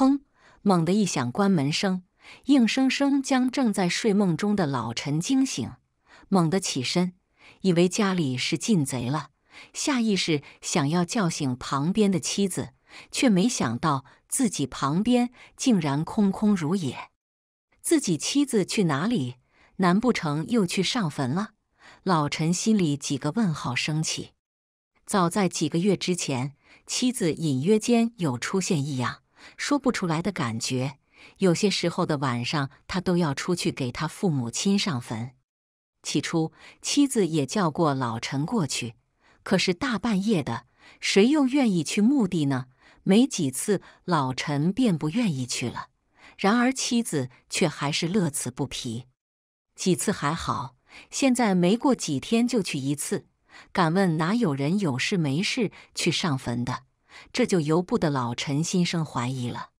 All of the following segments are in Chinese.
砰！猛地一响，关门声硬生生将正在睡梦中的老陈惊醒。猛地起身，以为家里是进贼了，下意识想要叫醒旁边的妻子，却没想到自己旁边竟然空空如也。自己妻子去哪里？难不成又去上坟了？老陈心里几个问号升起。早在几个月之前，妻子隐约间有出现异样。说不出来的感觉，有些时候的晚上，他都要出去给他父母亲上坟。起初，妻子也叫过老陈过去，可是大半夜的，谁又愿意去墓地呢？没几次，老陈便不愿意去了。然而，妻子却还是乐此不疲。几次还好，现在没过几天就去一次。敢问哪有人有事没事去上坟的？这就由不得老陈心生怀疑了。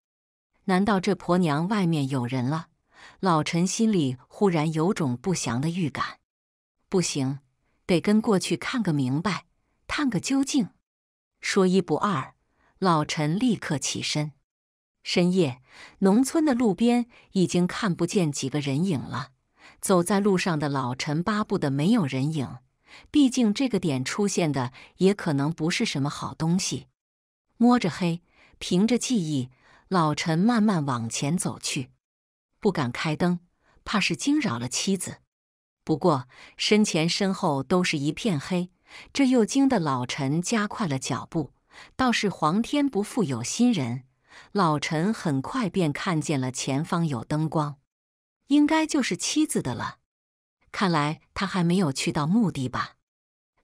难道这婆娘外面有人了？老陈心里忽然有种不祥的预感。不行，得跟过去看个明白，探个究竟。说一不二，老陈立刻起身。深夜，农村的路边已经看不见几个人影了。走在路上的老陈巴不得没有人影，毕竟这个点出现的也可能不是什么好东西。摸着黑，凭着记忆，老陈慢慢往前走去，不敢开灯，怕是惊扰了妻子。不过身前身后都是一片黑，这又惊得老陈加快了脚步。倒是皇天不负有心人，老陈很快便看见了前方有灯光，应该就是妻子的了。看来他还没有去到墓地吧？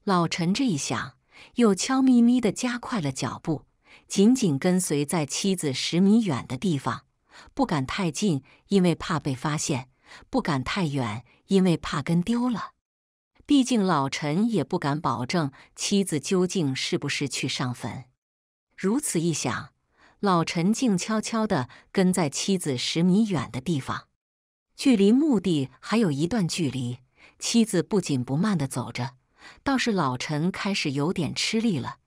老陈这一想，又悄咪咪地加快了脚步。紧紧跟随在妻子十米远的地方，不敢太近，因为怕被发现；不敢太远，因为怕跟丢了。毕竟老陈也不敢保证妻子究竟是不是去上坟。如此一想，老陈静悄悄地跟在妻子十米远的地方。距离墓地还有一段距离，妻子不紧不慢地走着，倒是老陈开始有点吃力了。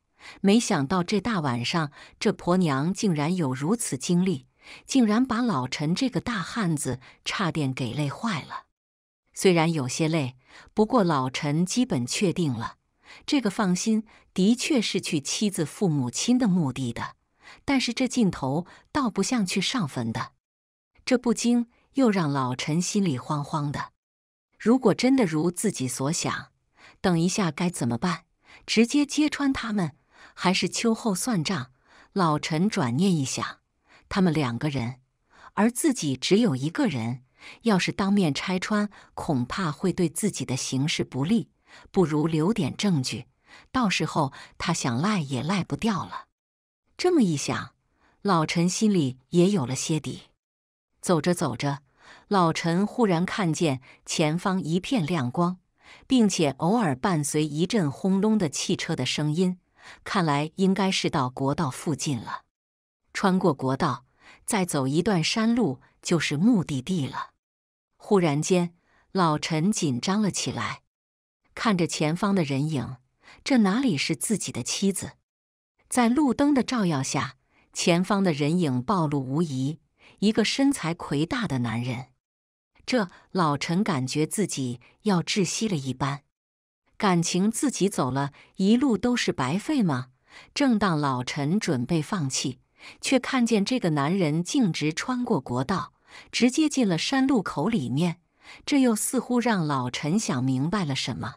没想到这大晚上，这婆娘竟然有如此精力，竟然把老陈这个大汉子差点给累坏了。虽然有些累，不过老陈基本确定了，这个放心，的确是去妻子父母亲的墓地的。但是这劲头倒不像去上坟的，这不禁又让老陈心里慌慌的。如果真的如自己所想，等一下该怎么办？直接揭穿他们？还是秋后算账。老陈转念一想，他们两个人，而自己只有一个人，要是当面拆穿，恐怕会对自己的形势不利。不如留点证据，到时候他想赖也赖不掉了。这么一想，老陈心里也有了些底。走着走着，老陈忽然看见前方一片亮光，并且偶尔伴随一阵轰隆的汽车的声音。看来应该是到国道附近了，穿过国道，再走一段山路就是目的地了。忽然间，老陈紧张了起来，看着前方的人影，这哪里是自己的妻子？在路灯的照耀下，前方的人影暴露无遗，一个身材魁大的男人。这老陈感觉自己要窒息了一般。感情自己走了一路都是白费吗？正当老陈准备放弃，却看见这个男人径直穿过国道，直接进了山路口里面。这又似乎让老陈想明白了什么？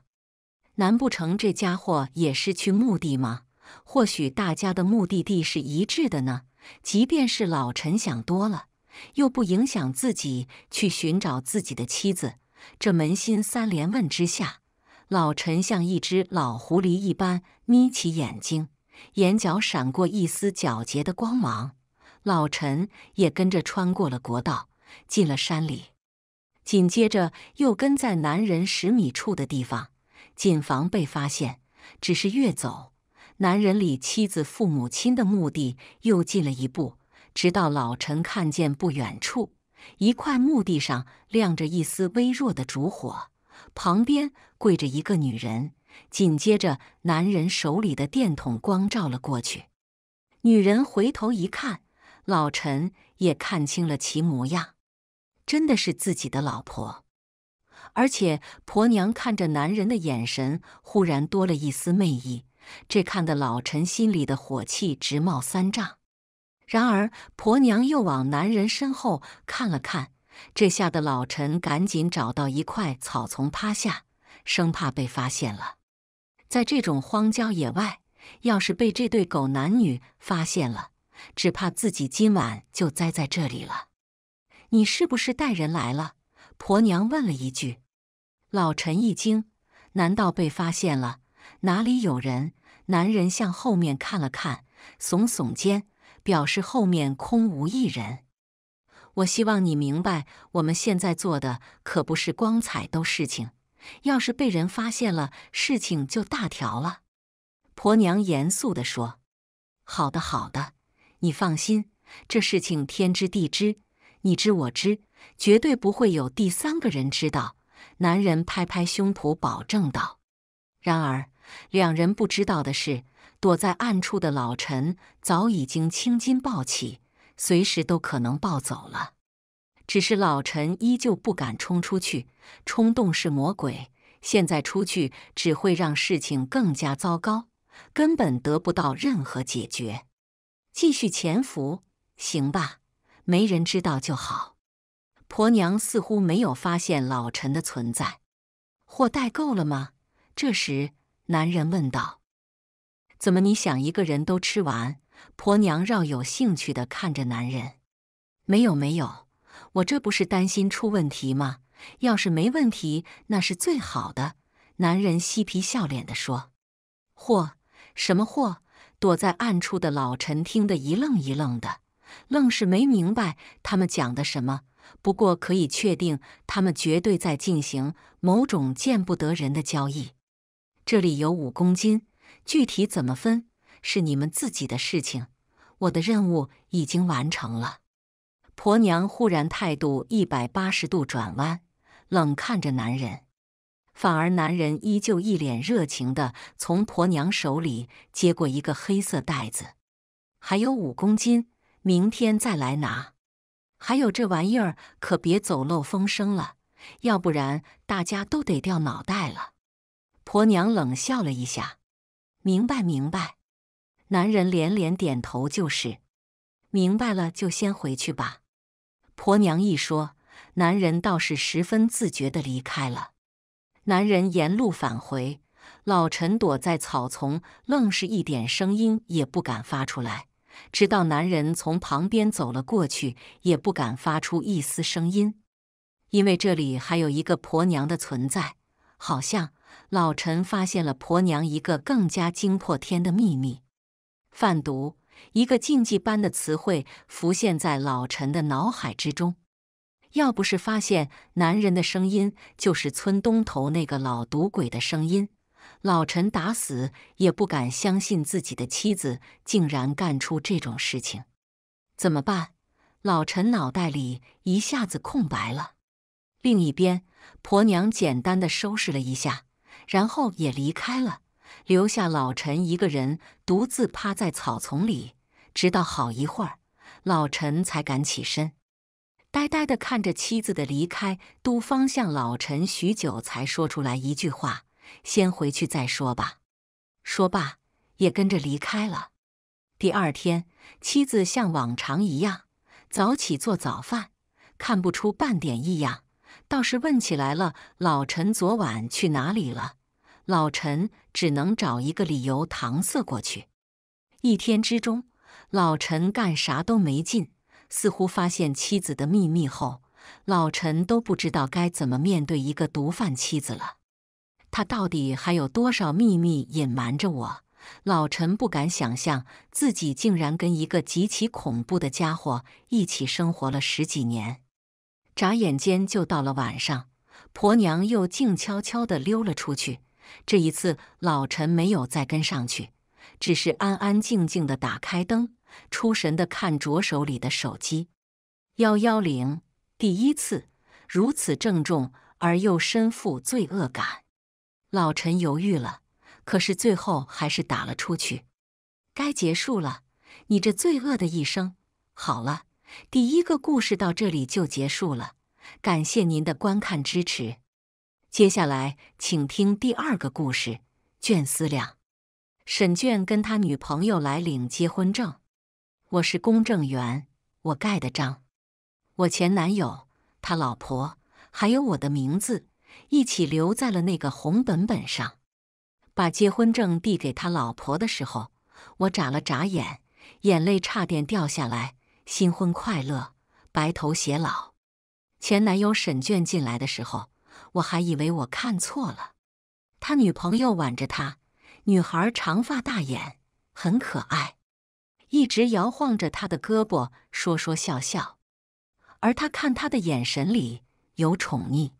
难不成这家伙也是去墓地吗？或许大家的目的地是一致的呢？即便是老陈想多了，又不影响自己去寻找自己的妻子。这扪心三连问之下。老陈像一只老狐狸一般眯起眼睛，眼角闪过一丝皎洁的光芒。老陈也跟着穿过了国道，进了山里，紧接着又跟在男人十米处的地方，谨防被发现。只是越走，男人离妻子父母亲的墓地又近了一步。直到老陈看见不远处一块墓地上亮着一丝微弱的烛火，旁边。跪着一个女人，紧接着男人手里的电筒光照了过去，女人回头一看，老陈也看清了其模样，真的是自己的老婆，而且婆娘看着男人的眼神忽然多了一丝魅意，这看得老陈心里的火气直冒三丈。然而婆娘又往男人身后看了看，这吓得老陈赶紧找到一块草丛趴下。生怕被发现了，在这种荒郊野外，要是被这对狗男女发现了，只怕自己今晚就栽在这里了。你是不是带人来了？婆娘问了一句。老陈一惊，难道被发现了？哪里有人？男人向后面看了看，耸耸肩，表示后面空无一人。我希望你明白，我们现在做的可不是光彩都事情。要是被人发现了，事情就大条了。婆娘严肃地说：“好的，好的，你放心，这事情天知地知，你知我知，绝对不会有第三个人知道。”男人拍拍胸脯保证道。然而，两人不知道的是，躲在暗处的老陈早已经青筋暴起，随时都可能暴走了。只是老陈依旧不敢冲出去，冲动是魔鬼。现在出去只会让事情更加糟糕，根本得不到任何解决。继续潜伏，行吧？没人知道就好。婆娘似乎没有发现老陈的存在。货带够了吗？这时男人问道：“怎么？你想一个人都吃完？”婆娘饶有兴趣地看着男人：“没有，没有。”我这不是担心出问题吗？要是没问题，那是最好的。男人嬉皮笑脸的说：“嚯，什么货？”躲在暗处的老陈听得一愣一愣的，愣是没明白他们讲的什么。不过可以确定，他们绝对在进行某种见不得人的交易。这里有五公斤，具体怎么分是你们自己的事情。我的任务已经完成了。婆娘忽然态度一百八十度转弯，冷看着男人，反而男人依旧一脸热情的从婆娘手里接过一个黑色袋子，还有五公斤，明天再来拿。还有这玩意儿可别走漏风声了，要不然大家都得掉脑袋了。婆娘冷笑了一下，明白明白。男人连连点头，就是明白了，就先回去吧。婆娘一说，男人倒是十分自觉的离开了。男人沿路返回，老陈躲在草丛，愣是一点声音也不敢发出来。直到男人从旁边走了过去，也不敢发出一丝声音，因为这里还有一个婆娘的存在。好像老陈发现了婆娘一个更加惊破天的秘密——贩毒。一个禁忌般的词汇浮现在老陈的脑海之中。要不是发现男人的声音就是村东头那个老赌鬼的声音，老陈打死也不敢相信自己的妻子竟然干出这种事情。怎么办？老陈脑袋里一下子空白了。另一边，婆娘简单的收拾了一下，然后也离开了。留下老陈一个人独自趴在草丛里，直到好一会儿，老陈才敢起身，呆呆地看着妻子的离开。都方向老陈许久，才说出来一句话：“先回去再说吧。”说罢，也跟着离开了。第二天，妻子像往常一样早起做早饭，看不出半点异样，倒是问起来了：“老陈昨晚去哪里了？”老陈只能找一个理由搪塞过去。一天之中，老陈干啥都没劲。似乎发现妻子的秘密后，老陈都不知道该怎么面对一个毒贩妻子了。他到底还有多少秘密隐瞒着我？老陈不敢想象自己竟然跟一个极其恐怖的家伙一起生活了十几年。眨眼间就到了晚上，婆娘又静悄悄的溜了出去。这一次，老陈没有再跟上去，只是安安静静的打开灯，出神的看着手里的手机。幺幺零，第一次如此郑重而又身负罪恶感，老陈犹豫了，可是最后还是打了出去。该结束了，你这罪恶的一生。好了，第一个故事到这里就结束了，感谢您的观看支持。接下来，请听第二个故事。卷思量，沈卷跟他女朋友来领结婚证。我是公证员，我盖的章，我前男友、他老婆还有我的名字一起留在了那个红本本上。把结婚证递给他老婆的时候，我眨了眨眼，眼泪差点掉下来。新婚快乐，白头偕老。前男友沈卷进来的时候。我还以为我看错了，他女朋友挽着他，女孩长发大眼，很可爱，一直摇晃着他的胳膊，说说笑笑。而他看他的眼神里有宠溺。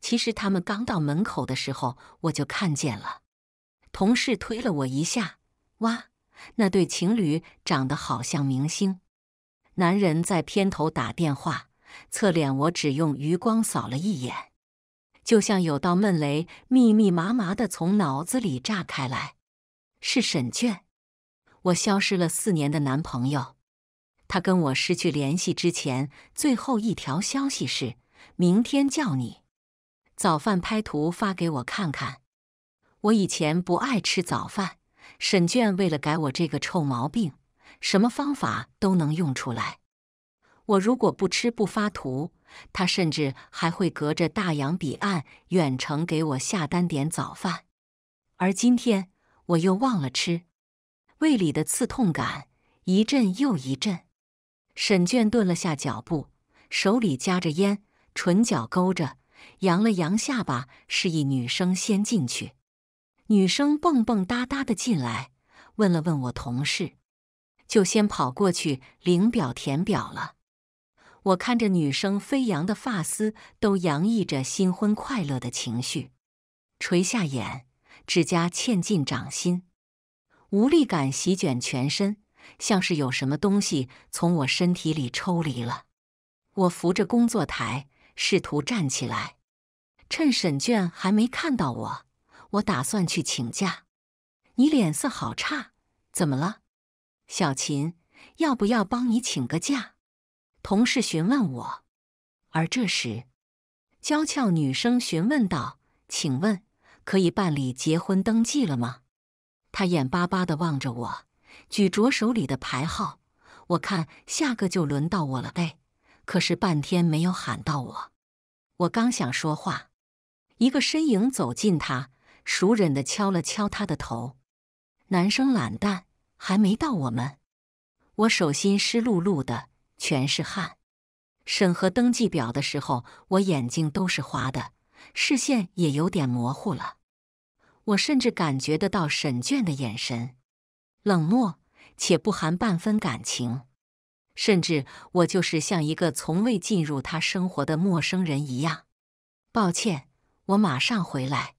其实他们刚到门口的时候，我就看见了。同事推了我一下，哇，那对情侣长得好像明星。男人在偏头打电话，侧脸我只用余光扫了一眼。就像有道闷雷密密麻麻的从脑子里炸开来，是沈卷，我消失了四年的男朋友，他跟我失去联系之前最后一条消息是：明天叫你早饭拍图发给我看看。我以前不爱吃早饭，沈卷为了改我这个臭毛病，什么方法都能用出来。我如果不吃不发图，他甚至还会隔着大洋彼岸远程给我下单点早饭。而今天我又忘了吃，胃里的刺痛感一阵又一阵。沈倦顿了下脚步，手里夹着烟，唇角勾着，扬了扬下巴，示意女生先进去。女生蹦蹦哒哒的进来，问了问我同事，就先跑过去领表填表了。我看着女生飞扬的发丝，都洋溢着新婚快乐的情绪。垂下眼，指甲嵌进掌心，无力感席卷全身，像是有什么东西从我身体里抽离了。我扶着工作台，试图站起来。趁沈倦还没看到我，我打算去请假。你脸色好差，怎么了，小秦？要不要帮你请个假？同事询问我，而这时，娇俏女生询问道：“请问可以办理结婚登记了吗？”她眼巴巴的望着我，举着手里的牌号，我看下个就轮到我了。哎，可是半天没有喊到我。我刚想说话，一个身影走近，他熟忍地敲了敲他的头。男生懒蛋，还没到我们。我手心湿漉漉的。全是汗。审核登记表的时候，我眼睛都是花的，视线也有点模糊了。我甚至感觉得到沈倦的眼神冷漠，且不含半分感情。甚至我就是像一个从未进入他生活的陌生人一样。抱歉，我马上回来。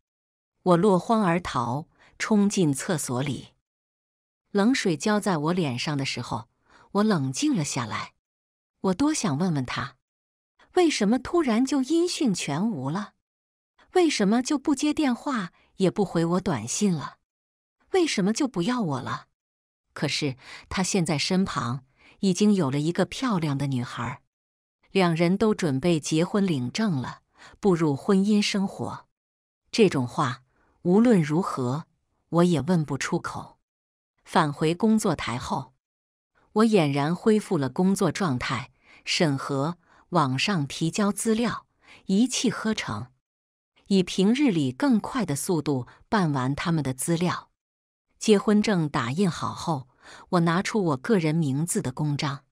我落荒而逃，冲进厕所里。冷水浇在我脸上的时候，我冷静了下来。我多想问问他，为什么突然就音讯全无了？为什么就不接电话也不回我短信了？为什么就不要我了？可是他现在身旁已经有了一个漂亮的女孩，两人都准备结婚领证了，步入婚姻生活。这种话无论如何我也问不出口。返回工作台后，我俨然恢复了工作状态。审核网上提交资料，一气呵成，以平日里更快的速度办完他们的资料。结婚证打印好后，我拿出我个人名字的公章，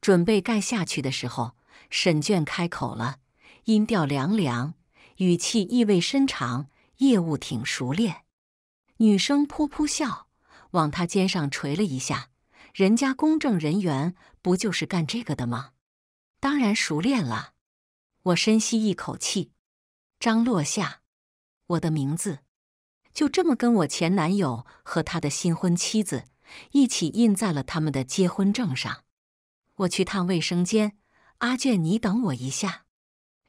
准备盖下去的时候，沈倦开口了，音调凉凉，语气意味深长，业务挺熟练。女生噗噗笑，往他肩上捶了一下。人家公证人员不就是干这个的吗？当然熟练了，我深吸一口气，张落下，我的名字就这么跟我前男友和他的新婚妻子一起印在了他们的结婚证上。我去趟卫生间，阿卷，你等我一下。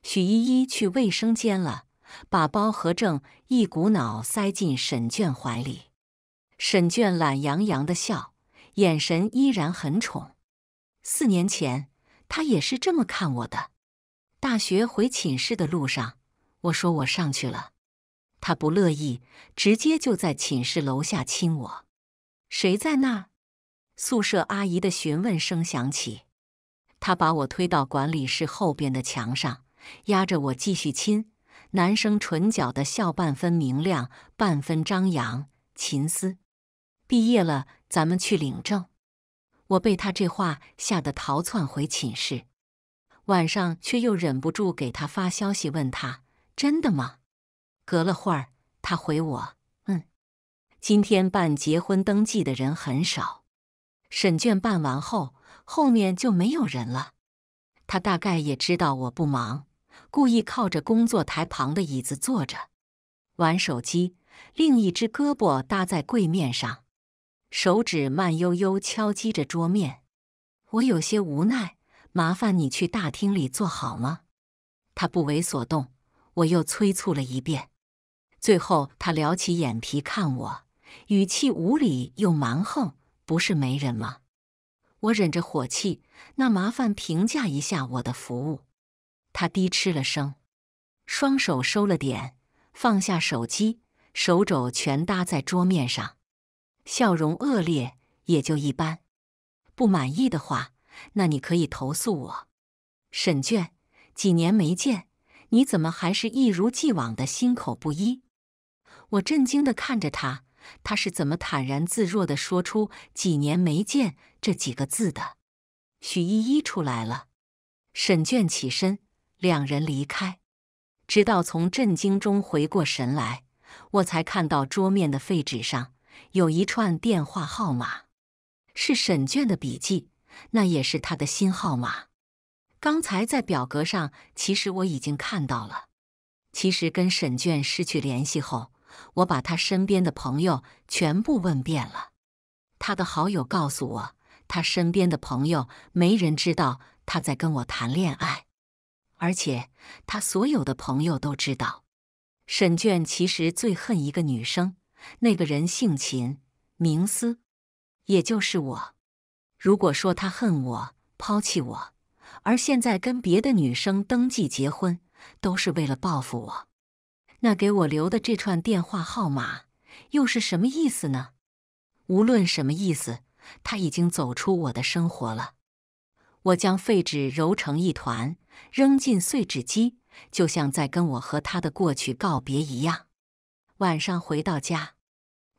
许依依去卫生间了，把包和证一股脑塞进沈卷怀里。沈卷懒洋洋的笑，眼神依然很宠。四年前。他也是这么看我的。大学回寝室的路上，我说我上去了，他不乐意，直接就在寝室楼下亲我。谁在那儿？宿舍阿姨的询问声响起，他把我推到管理室后边的墙上，压着我继续亲。男生唇角的笑半分明亮，半分张扬。秦思，毕业了，咱们去领证。我被他这话吓得逃窜回寝室，晚上却又忍不住给他发消息，问他真的吗？隔了会儿，他回我：“嗯，今天办结婚登记的人很少，审卷办完后，后面就没有人了。”他大概也知道我不忙，故意靠着工作台旁的椅子坐着玩手机，另一只胳膊搭在柜面上。手指慢悠悠敲击着桌面，我有些无奈。麻烦你去大厅里坐好吗？他不为所动。我又催促了一遍。最后，他撩起眼皮看我，语气无理又蛮横：“不是没人吗？”我忍着火气。那麻烦评价一下我的服务。他低嗤了声，双手收了点，放下手机，手肘全搭在桌面上。笑容恶劣也就一般，不满意的话，那你可以投诉我。沈倦，几年没见，你怎么还是一如既往的心口不一？我震惊的看着他，他是怎么坦然自若的说出“几年没见”这几个字的？许依依出来了，沈倦起身，两人离开。直到从震惊中回过神来，我才看到桌面的废纸上。有一串电话号码，是沈倦的笔记，那也是他的新号码。刚才在表格上，其实我已经看到了。其实跟沈倦失去联系后，我把他身边的朋友全部问遍了。他的好友告诉我，他身边的朋友没人知道他在跟我谈恋爱，而且他所有的朋友都知道，沈倦其实最恨一个女生。那个人姓秦，名思，也就是我。如果说他恨我、抛弃我，而现在跟别的女生登记结婚，都是为了报复我，那给我留的这串电话号码又是什么意思呢？无论什么意思，他已经走出我的生活了。我将废纸揉成一团，扔进碎纸机，就像在跟我和他的过去告别一样。晚上回到家，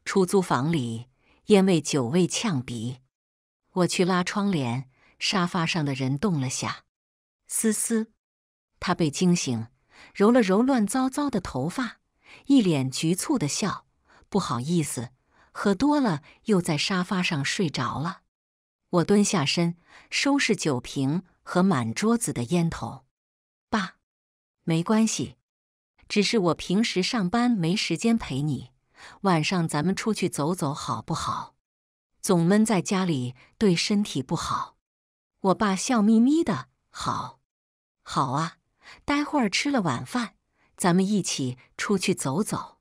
出租房里烟味、酒味呛鼻。我去拉窗帘，沙发上的人动了下，嘶嘶，他被惊醒，揉了揉乱糟糟的头发，一脸局促的笑：“不好意思，喝多了，又在沙发上睡着了。”我蹲下身收拾酒瓶和满桌子的烟头。爸，没关系。只是我平时上班没时间陪你，晚上咱们出去走走好不好？总闷在家里对身体不好。我爸笑眯眯的，好，好啊，待会儿吃了晚饭，咱们一起出去走走。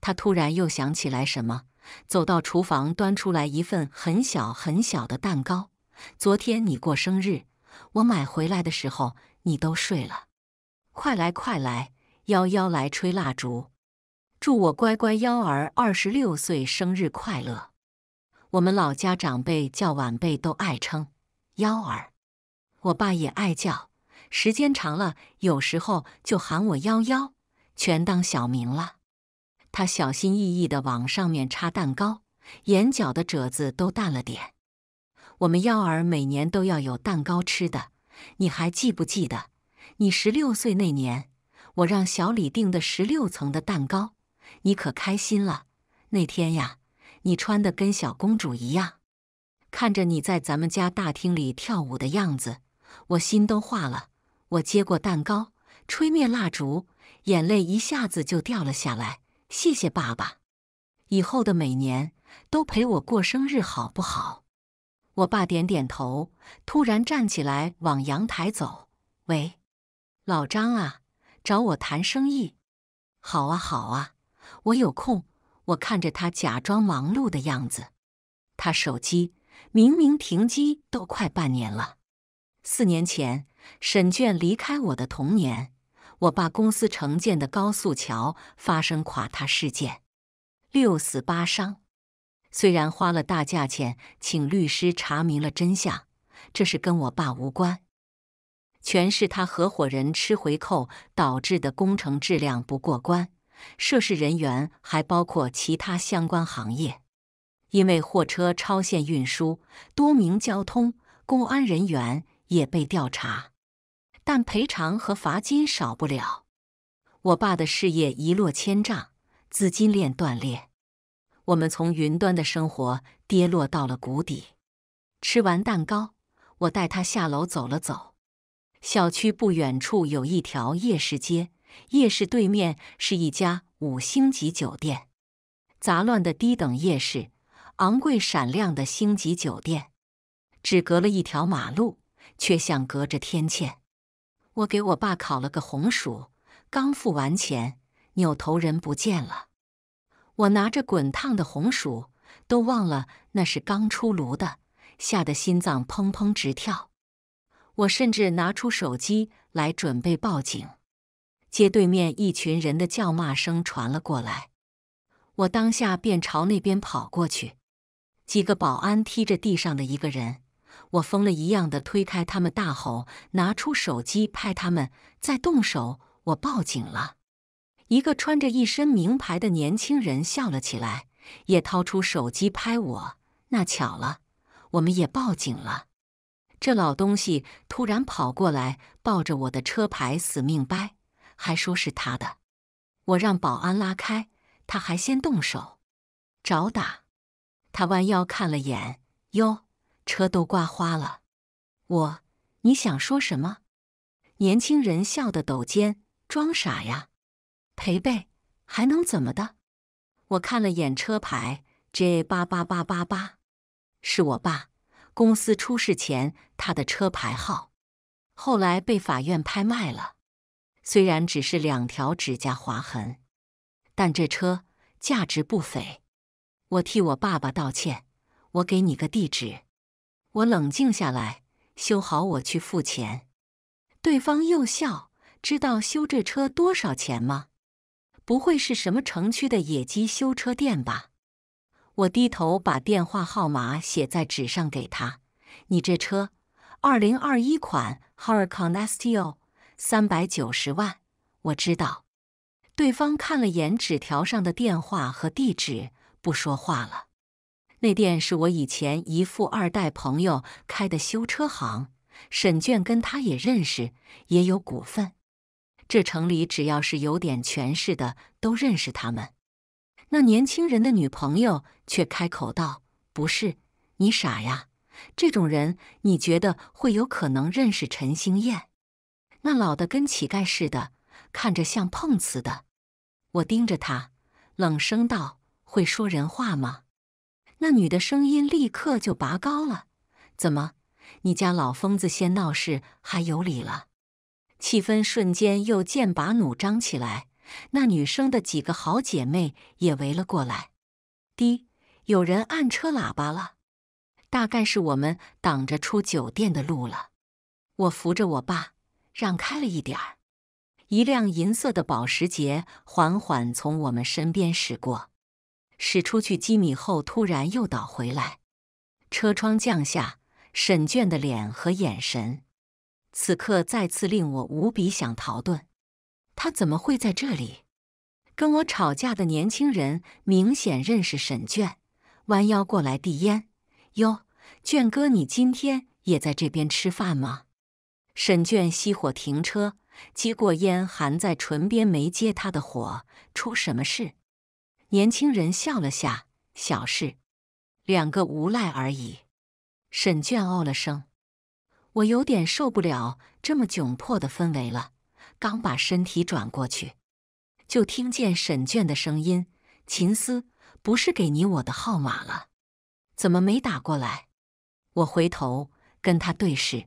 他突然又想起来什么，走到厨房端出来一份很小很小的蛋糕。昨天你过生日，我买回来的时候你都睡了，快来快来！幺幺来吹蜡烛，祝我乖乖幺儿二十六岁生日快乐！我们老家长辈叫晚辈都爱称幺儿，我爸也爱叫，时间长了，有时候就喊我幺幺，全当小名了。他小心翼翼地往上面插蛋糕，眼角的褶子都淡了点。我们幺儿每年都要有蛋糕吃的，你还记不记得你十六岁那年？我让小李订的十六层的蛋糕，你可开心了。那天呀，你穿的跟小公主一样，看着你在咱们家大厅里跳舞的样子，我心都化了。我接过蛋糕，吹灭蜡烛，眼泪一下子就掉了下来。谢谢爸爸，以后的每年都陪我过生日好不好？我爸点点头，突然站起来往阳台走。喂，老张啊。找我谈生意，好啊，好啊，我有空。我看着他假装忙碌的样子，他手机明明停机都快半年了。四年前，沈卷离开我的童年，我爸公司承建的高速桥发生垮塌事件，六死八伤。虽然花了大价钱请律师查明了真相，这是跟我爸无关。全是他合伙人吃回扣导致的工程质量不过关，涉事人员还包括其他相关行业。因为货车超限运输，多名交通公安人员也被调查，但赔偿和罚金少不了。我爸的事业一落千丈，资金链断裂，我们从云端的生活跌落到了谷底。吃完蛋糕，我带他下楼走了走。小区不远处有一条夜市街，夜市对面是一家五星级酒店。杂乱的低等夜市，昂贵闪亮的星级酒店，只隔了一条马路，却像隔着天堑。我给我爸烤了个红薯，刚付完钱，扭头人不见了。我拿着滚烫的红薯，都忘了那是刚出炉的，吓得心脏砰砰直跳。我甚至拿出手机来准备报警，街对面一群人的叫骂声传了过来，我当下便朝那边跑过去。几个保安踢着地上的一个人，我疯了一样的推开他们，大吼：“拿出手机拍他们！再动手，我报警了！”一个穿着一身名牌的年轻人笑了起来，也掏出手机拍我。那巧了，我们也报警了。这老东西突然跑过来，抱着我的车牌死命掰，还说是他的。我让保安拉开，他还先动手，找打。他弯腰看了眼，哟，车都刮花了。我，你想说什么？年轻人笑得抖肩，装傻呀，赔呗，还能怎么的？我看了眼车牌 J 八八八八八，是我爸公司出事前。他的车牌号后来被法院拍卖了，虽然只是两条指甲划痕，但这车价值不菲。我替我爸爸道歉，我给你个地址。我冷静下来，修好我去付钱。对方又笑，知道修这车多少钱吗？不会是什么城区的野鸡修车店吧？我低头把电话号码写在纸上给他。你这车。二零二一款 Huracan STO，三百九十万。我知道。对方看了眼纸条上的电话和地址，不说话了。那店是我以前一富二代朋友开的修车行，沈倦跟他也认识，也有股份。这城里只要是有点权势的，都认识他们。那年轻人的女朋友却开口道：“不是，你傻呀。”这种人，你觉得会有可能认识陈星燕？那老的跟乞丐似的，看着像碰瓷的。我盯着他，冷声道：“会说人话吗？”那女的声音立刻就拔高了：“怎么？你家老疯子先闹事，还有理了？”气氛瞬间又剑拔弩张起来。那女生的几个好姐妹也围了过来。滴，有人按车喇叭了。大概是我们挡着出酒店的路了，我扶着我爸，让开了一点儿。一辆银色的保时捷缓缓从我们身边驶过，驶出去几米后突然又倒回来。车窗降下，沈倦的脸和眼神，此刻再次令我无比想逃遁。他怎么会在这里？跟我吵架的年轻人明显认识沈倦，弯腰过来递烟。哟，卷哥，你今天也在这边吃饭吗？沈卷熄火停车，接过烟含在唇边，没接他的火。出什么事？年轻人笑了下，小事，两个无赖而已。沈卷哦了声，我有点受不了这么窘迫的氛围了。刚把身体转过去，就听见沈卷的声音：“秦思，不是给你我的号码了。”怎么没打过来？我回头跟他对视，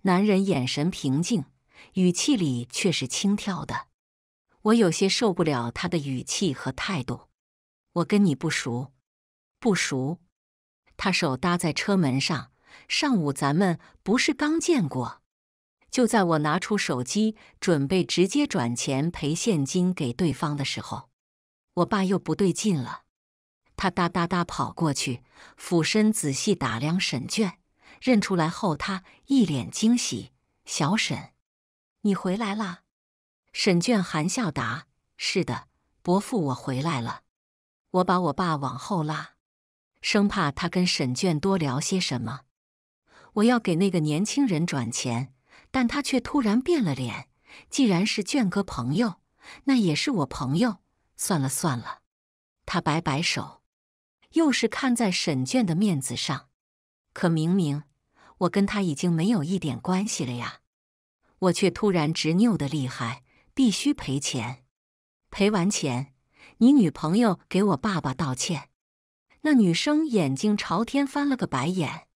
男人眼神平静，语气里却是轻佻的。我有些受不了他的语气和态度。我跟你不熟，不熟。他手搭在车门上，上午咱们不是刚见过？就在我拿出手机准备直接转钱赔现金给对方的时候，我爸又不对劲了。他哒哒哒跑过去，俯身仔细打量沈倦，认出来后，他一脸惊喜：“小沈，你回来啦！”沈倦含笑答：“是的，伯父，我回来了。我把我爸往后拉，生怕他跟沈倦多聊些什么。我要给那个年轻人转钱，但他却突然变了脸。既然是卷哥朋友，那也是我朋友。算了算了，他摆摆手。”又是看在沈倦的面子上，可明明我跟他已经没有一点关系了呀！我却突然执拗的厉害，必须赔钱。赔完钱，你女朋友给我爸爸道歉。那女生眼睛朝天翻了个白眼。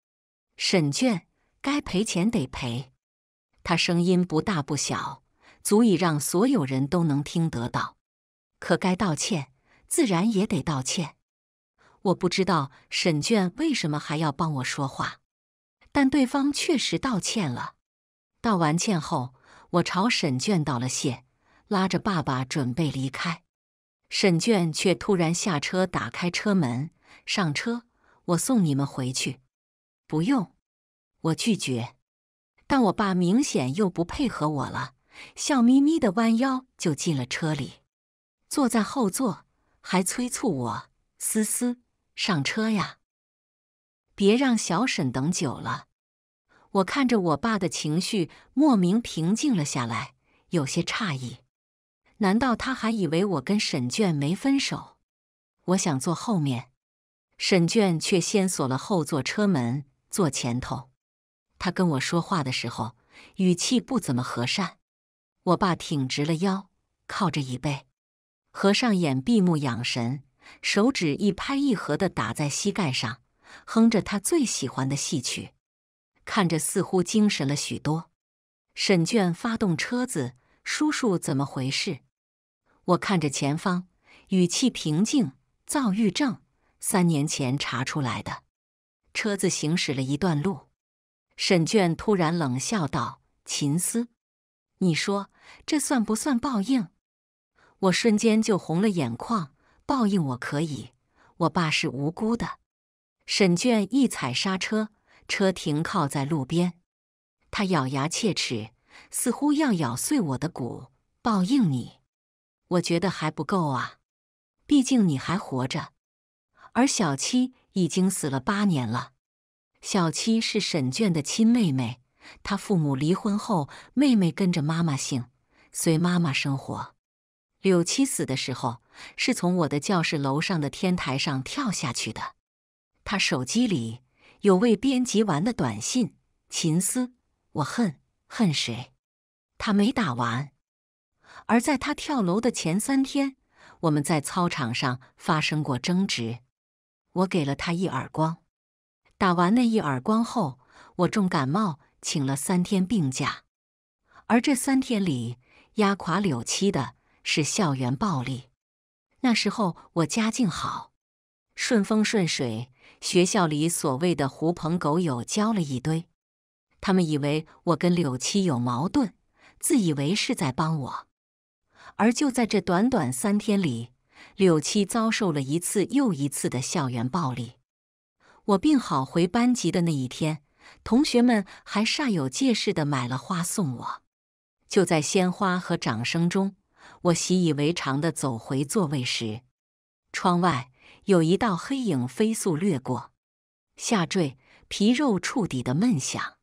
沈倦该赔钱得赔，他声音不大不小，足以让所有人都能听得到。可该道歉，自然也得道歉。我不知道沈倦为什么还要帮我说话，但对方确实道歉了。道完歉后，我朝沈倦道了谢，拉着爸爸准备离开。沈倦却突然下车，打开车门，上车，我送你们回去。不用，我拒绝。但我爸明显又不配合我了，笑眯眯的弯腰就进了车里，坐在后座，还催促我，思思。上车呀！别让小沈等久了。我看着我爸的情绪莫名平静了下来，有些诧异。难道他还以为我跟沈卷没分手？我想坐后面，沈卷却先锁了后座车门，坐前头。他跟我说话的时候，语气不怎么和善。我爸挺直了腰，靠着椅背，合上眼，闭目养神。手指一拍一合地打在膝盖上，哼着他最喜欢的戏曲，看着似乎精神了许多。沈倦发动车子，叔叔怎么回事？我看着前方，语气平静：“躁郁症，三年前查出来的。”车子行驶了一段路，沈倦突然冷笑道：“秦思，你说这算不算报应？”我瞬间就红了眼眶。报应我可以，我爸是无辜的。沈倦一踩刹车，车停靠在路边。他咬牙切齿，似乎要咬碎我的骨，报应你。我觉得还不够啊，毕竟你还活着，而小七已经死了八年了。小七是沈倦的亲妹妹，他父母离婚后，妹妹跟着妈妈姓，随妈妈生活。柳七死的时候。是从我的教室楼上的天台上跳下去的。他手机里有未编辑完的短信：“秦思，我恨恨谁？”他没打完。而在他跳楼的前三天，我们在操场上发生过争执，我给了他一耳光。打完那一耳光后，我重感冒，请了三天病假。而这三天里，压垮柳七的是校园暴力。那时候我家境好，顺风顺水，学校里所谓的狐朋狗友交了一堆。他们以为我跟柳七有矛盾，自以为是在帮我。而就在这短短三天里，柳七遭受了一次又一次的校园暴力。我病好回班级的那一天，同学们还煞有介事的买了花送我。就在鲜花和掌声中。我习以为常的走回座位时，窗外有一道黑影飞速掠过，下坠，皮肉触底的闷响。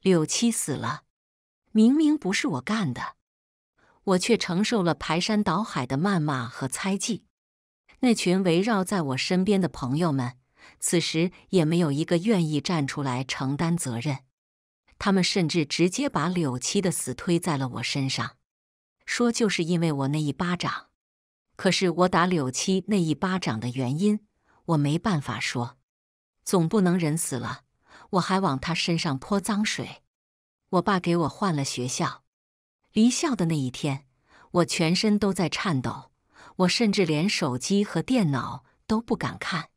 柳七死了，明明不是我干的，我却承受了排山倒海的谩骂和猜忌。那群围绕在我身边的朋友们，此时也没有一个愿意站出来承担责任。他们甚至直接把柳七的死推在了我身上。说就是因为我那一巴掌，可是我打柳七那一巴掌的原因，我没办法说，总不能人死了我还往他身上泼脏水。我爸给我换了学校，离校的那一天，我全身都在颤抖，我甚至连手机和电脑都不敢看，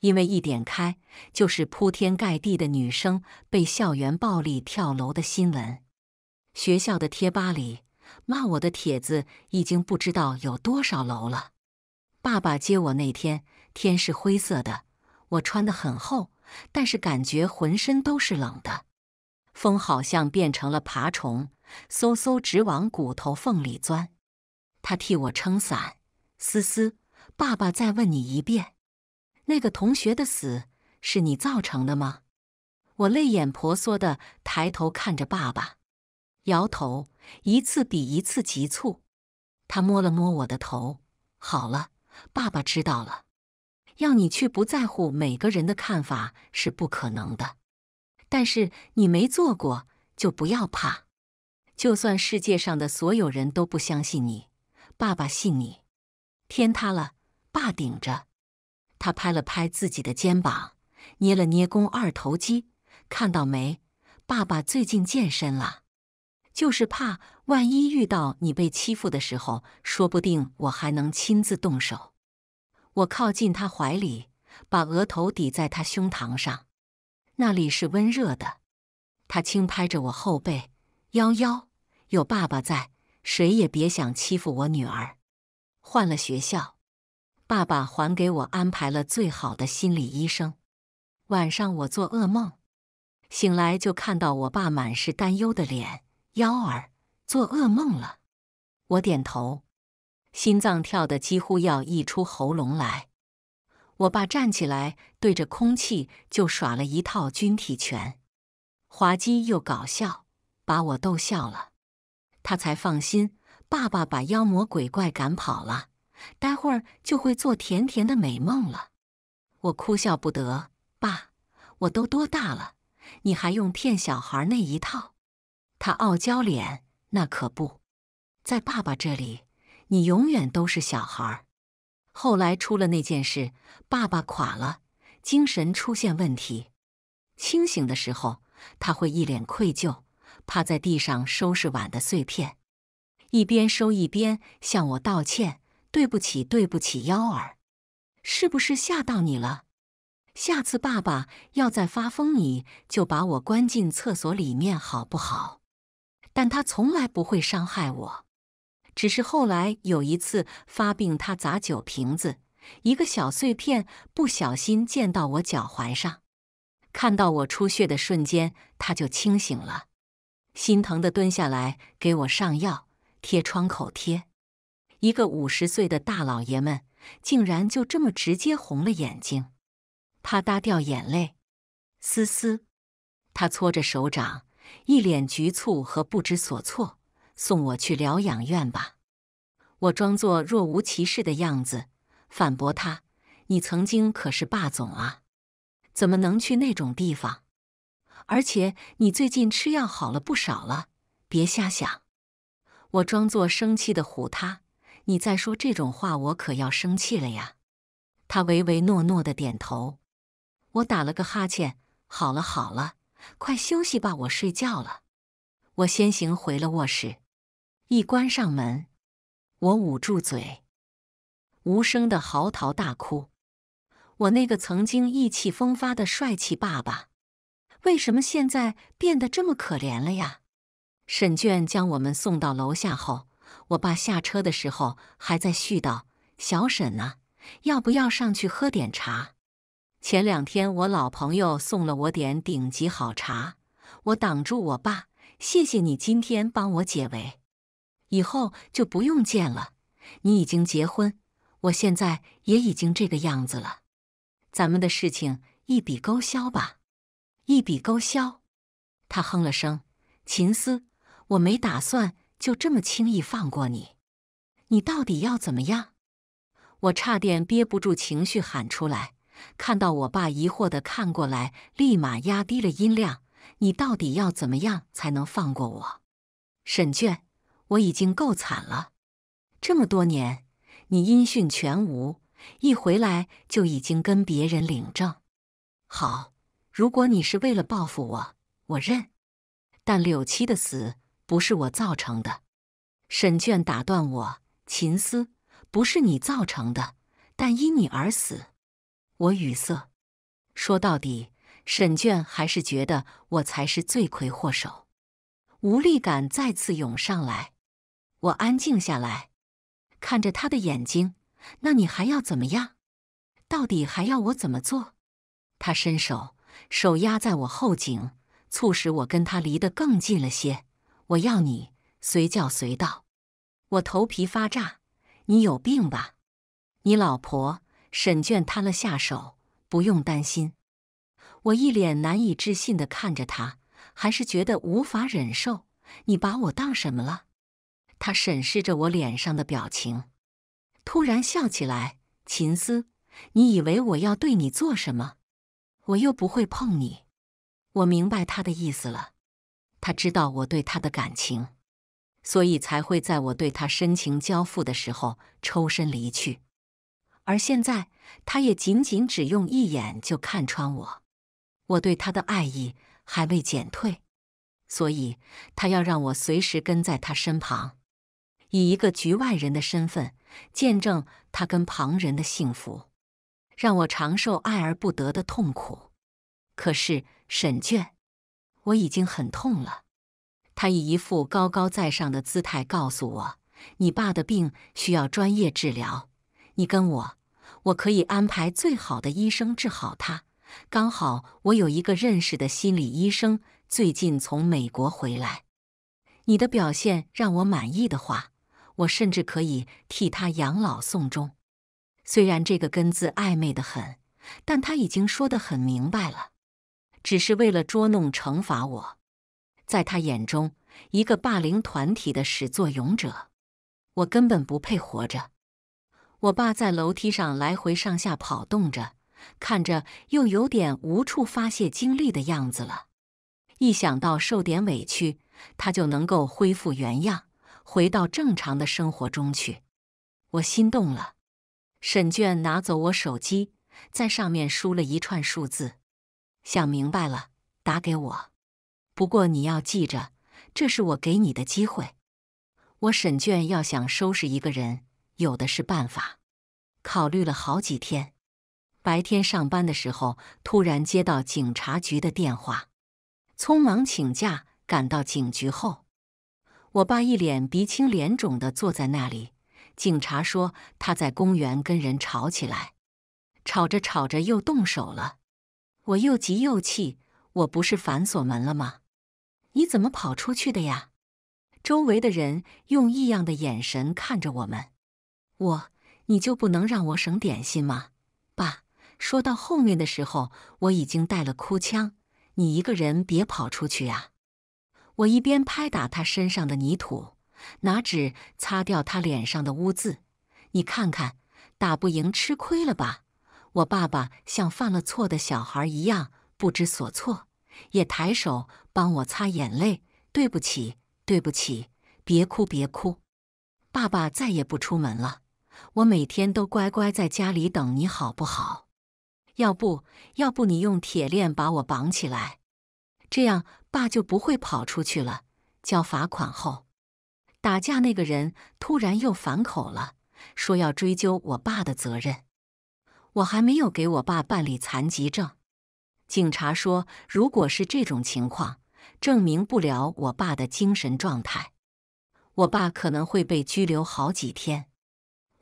因为一点开就是铺天盖地的女生被校园暴力跳楼的新闻，学校的贴吧里。骂我的帖子已经不知道有多少楼了。爸爸接我那天，天是灰色的，我穿得很厚，但是感觉浑身都是冷的，风好像变成了爬虫，嗖嗖直往骨头缝里钻。他替我撑伞，思思，爸爸再问你一遍，那个同学的死是你造成的吗？我泪眼婆娑的抬头看着爸爸。摇头一次比一次急促，他摸了摸我的头，好了，爸爸知道了。要你去不在乎每个人的看法是不可能的，但是你没做过就不要怕。就算世界上的所有人都不相信你，爸爸信你。天塌了，爸顶着。他拍了拍自己的肩膀，捏了捏肱二头肌，看到没？爸爸最近健身了。就是怕万一遇到你被欺负的时候，说不定我还能亲自动手。我靠近他怀里，把额头抵在他胸膛上，那里是温热的。他轻拍着我后背：“幺幺，有爸爸在，谁也别想欺负我女儿。”换了学校，爸爸还给我安排了最好的心理医生。晚上我做噩梦，醒来就看到我爸满是担忧的脸。幺儿做噩梦了，我点头，心脏跳得几乎要溢出喉咙来。我爸站起来，对着空气就耍了一套军体拳，滑稽又搞笑，把我逗笑了。他才放心，爸爸把妖魔鬼怪赶跑了，待会儿就会做甜甜的美梦了。我哭笑不得，爸，我都多大了，你还用骗小孩那一套？他傲娇脸，那可不在爸爸这里。你永远都是小孩儿。后来出了那件事，爸爸垮了，精神出现问题。清醒的时候，他会一脸愧疚，趴在地上收拾碗的碎片，一边收一边向我道歉：“对不起，对不起，幺儿，是不是吓到你了？下次爸爸要再发疯，你就把我关进厕所里面，好不好？”但他从来不会伤害我，只是后来有一次发病，他砸酒瓶子，一个小碎片不小心溅到我脚踝上。看到我出血的瞬间，他就清醒了，心疼的蹲下来给我上药、贴创口贴。一个五十岁的大老爷们，竟然就这么直接红了眼睛，他搭掉眼泪，思思，他搓着手掌。一脸局促和不知所措，送我去疗养院吧。我装作若无其事的样子，反驳他：“你曾经可是霸总啊，怎么能去那种地方？而且你最近吃药好了不少了，别瞎想。”我装作生气的唬他：“你再说这种话，我可要生气了呀！”他唯唯诺诺的点头。我打了个哈欠：“好了好了。”快休息吧，我睡觉了。我先行回了卧室，一关上门，我捂住嘴，无声的嚎啕大哭。我那个曾经意气风发的帅气爸爸，为什么现在变得这么可怜了呀？沈倦将我们送到楼下后，我爸下车的时候还在絮叨：“小沈啊，要不要上去喝点茶？”前两天，我老朋友送了我点顶级好茶。我挡住我爸，谢谢你今天帮我解围，以后就不用见了。你已经结婚，我现在也已经这个样子了，咱们的事情一笔勾销吧。一笔勾销。他哼了声：“秦思，我没打算就这么轻易放过你。你到底要怎么样？”我差点憋不住情绪喊出来。看到我爸疑惑的看过来，立马压低了音量：“你到底要怎么样才能放过我？”沈倦，我已经够惨了，这么多年你音讯全无，一回来就已经跟别人领证。好，如果你是为了报复我，我认。但柳七的死不是我造成的。沈倦打断我：“秦思，不是你造成的，但因你而死。”我语塞，说到底，沈倦还是觉得我才是罪魁祸首。无力感再次涌上来，我安静下来，看着他的眼睛。那你还要怎么样？到底还要我怎么做？他伸手，手压在我后颈，促使我跟他离得更近了些。我要你随叫随到。我头皮发炸，你有病吧？你老婆？沈倦摊了下手，不用担心。我一脸难以置信地看着他，还是觉得无法忍受。你把我当什么了？他审视着我脸上的表情，突然笑起来。秦思，你以为我要对你做什么？我又不会碰你。我明白他的意思了。他知道我对他的感情，所以才会在我对他深情交付的时候抽身离去。而现在，他也仅仅只用一眼就看穿我，我对他的爱意还未减退，所以他要让我随时跟在他身旁，以一个局外人的身份见证他跟旁人的幸福，让我长受爱而不得的痛苦。可是沈倦，我已经很痛了。他以一副高高在上的姿态告诉我：“你爸的病需要专业治疗。”你跟我，我可以安排最好的医生治好他。刚好我有一个认识的心理医生，最近从美国回来。你的表现让我满意的话，我甚至可以替他养老送终。虽然这个“根”字暧昧的很，但他已经说得很明白了，只是为了捉弄惩罚我。在他眼中，一个霸凌团体的始作俑者，我根本不配活着。我爸在楼梯上来回上下跑动着，看着又有点无处发泄精力的样子了。一想到受点委屈，他就能够恢复原样，回到正常的生活中去，我心动了。沈娟拿走我手机，在上面输了一串数字，想明白了，打给我。不过你要记着，这是我给你的机会。我沈娟要想收拾一个人。有的是办法，考虑了好几天。白天上班的时候，突然接到警察局的电话，匆忙请假赶到警局后，我爸一脸鼻青脸肿的坐在那里。警察说他在公园跟人吵起来，吵着吵着又动手了。我又急又气，我不是反锁门了吗？你怎么跑出去的呀？周围的人用异样的眼神看着我们。我，你就不能让我省点心吗？爸，说到后面的时候，我已经带了哭腔。你一个人别跑出去呀！我一边拍打他身上的泥土，拿纸擦掉他脸上的污渍。你看看，打不赢吃亏了吧？我爸爸像犯了错的小孩一样不知所措，也抬手帮我擦眼泪。对不起，对不起，别哭，别哭。爸爸再也不出门了。我每天都乖乖在家里等你，好不好？要不，要不你用铁链把我绑起来，这样爸就不会跑出去了。交罚款后，打架那个人突然又反口了，说要追究我爸的责任。我还没有给我爸办理残疾证。警察说，如果是这种情况，证明不了我爸的精神状态，我爸可能会被拘留好几天。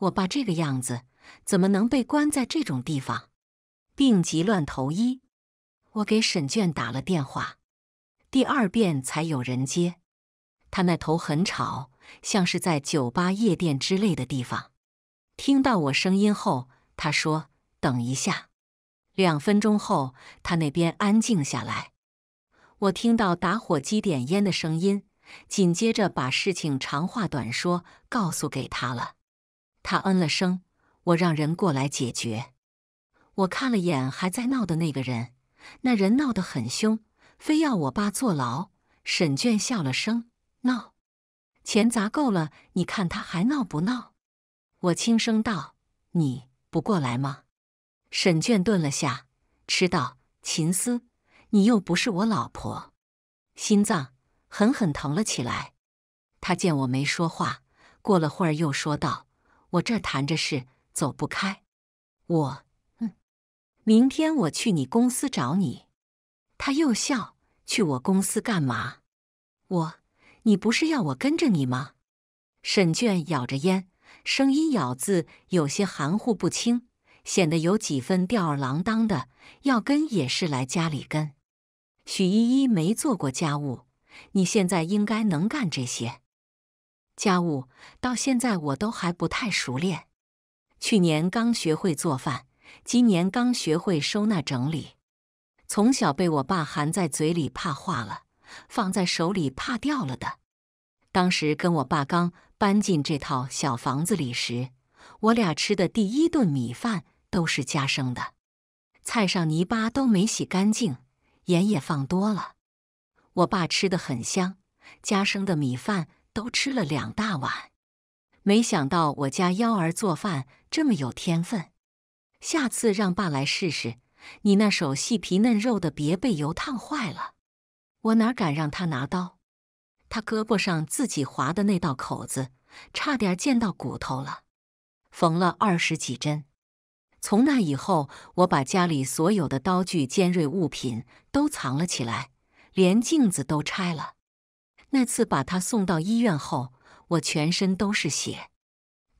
我爸这个样子怎么能被关在这种地方？病急乱投医，我给沈倦打了电话，第二遍才有人接。他那头很吵，像是在酒吧、夜店之类的地方。听到我声音后，他说：“等一下。”两分钟后，他那边安静下来，我听到打火机点烟的声音，紧接着把事情长话短说告诉给他了。他嗯了声，我让人过来解决。我看了眼还在闹的那个人，那人闹得很凶，非要我爸坐牢。沈倦笑了声，闹，钱砸够了，你看他还闹不闹？我轻声道：“你不过来吗？”沈倦顿了下，吃道：“秦思，你又不是我老婆。”心脏狠狠疼了起来。他见我没说话，过了会儿又说道。我这谈着事，走不开。我，嗯，明天我去你公司找你。他又笑，去我公司干嘛？我，你不是要我跟着你吗？沈倦咬着烟，声音咬字有些含糊不清，显得有几分吊儿郎当的。要跟也是来家里跟。许依依没做过家务，你现在应该能干这些。家务到现在我都还不太熟练。去年刚学会做饭，今年刚学会收纳整理。从小被我爸含在嘴里怕化了，放在手里怕掉了的。当时跟我爸刚搬进这套小房子里时，我俩吃的第一顿米饭都是家生的，菜上泥巴都没洗干净，盐也放多了。我爸吃的很香，家生的米饭。都吃了两大碗，没想到我家幺儿做饭这么有天分。下次让爸来试试，你那手细皮嫩肉的别被油烫坏了。我哪敢让他拿刀？他胳膊上自己划的那道口子，差点见到骨头了，缝了二十几针。从那以后，我把家里所有的刀具、尖锐物品都藏了起来，连镜子都拆了。那次把他送到医院后，我全身都是血，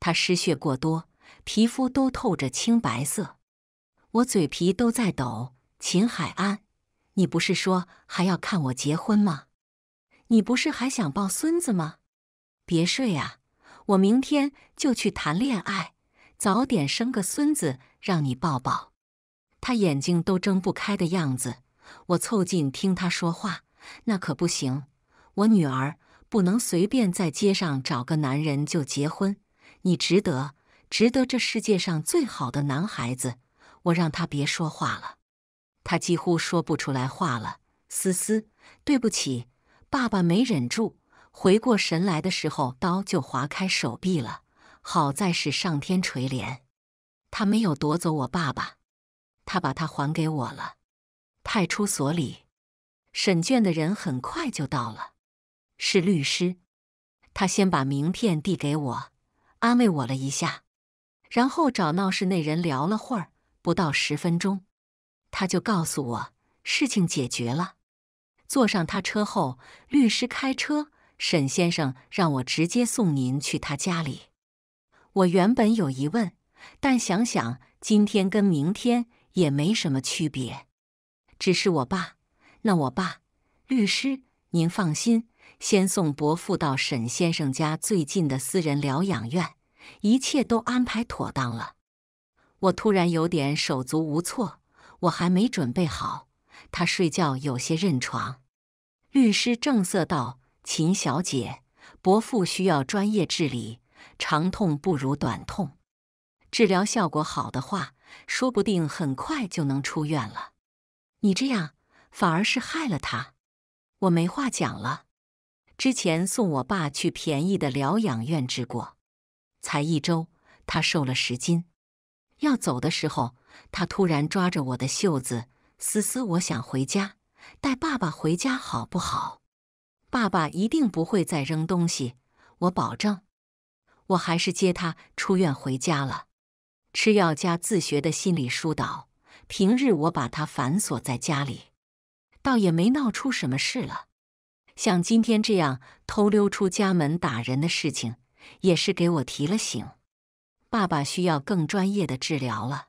他失血过多，皮肤都透着青白色，我嘴皮都在抖。秦海安，你不是说还要看我结婚吗？你不是还想抱孙子吗？别睡啊，我明天就去谈恋爱，早点生个孙子让你抱抱。他眼睛都睁不开的样子，我凑近听他说话，那可不行。我女儿不能随便在街上找个男人就结婚。你值得，值得这世界上最好的男孩子。我让他别说话了，他几乎说不出来话了。思思，对不起，爸爸没忍住。回过神来的时候，刀就划开手臂了。好在是上天垂怜，他没有夺走我爸爸，他把他还给我了。派出所里，审卷的人很快就到了。是律师，他先把名片递给我，安慰我了一下，然后找闹事那人聊了会儿，不到十分钟，他就告诉我事情解决了。坐上他车后，律师开车，沈先生让我直接送您去他家里。我原本有疑问，但想想今天跟明天也没什么区别，只是我爸，那我爸，律师，您放心。先送伯父到沈先生家最近的私人疗养院，一切都安排妥当了。我突然有点手足无措，我还没准备好。他睡觉有些认床。律师正色道：“秦小姐，伯父需要专业治理，长痛不如短痛。治疗效果好的话，说不定很快就能出院了。你这样反而是害了他。我没话讲了。”之前送我爸去便宜的疗养院治过，才一周，他瘦了十斤。要走的时候，他突然抓着我的袖子：“思思，我想回家，带爸爸回家好不好？爸爸一定不会再扔东西，我保证。”我还是接他出院回家了。吃药加自学的心理疏导，平日我把他反锁在家里，倒也没闹出什么事了。像今天这样偷溜出家门打人的事情，也是给我提了醒。爸爸需要更专业的治疗了。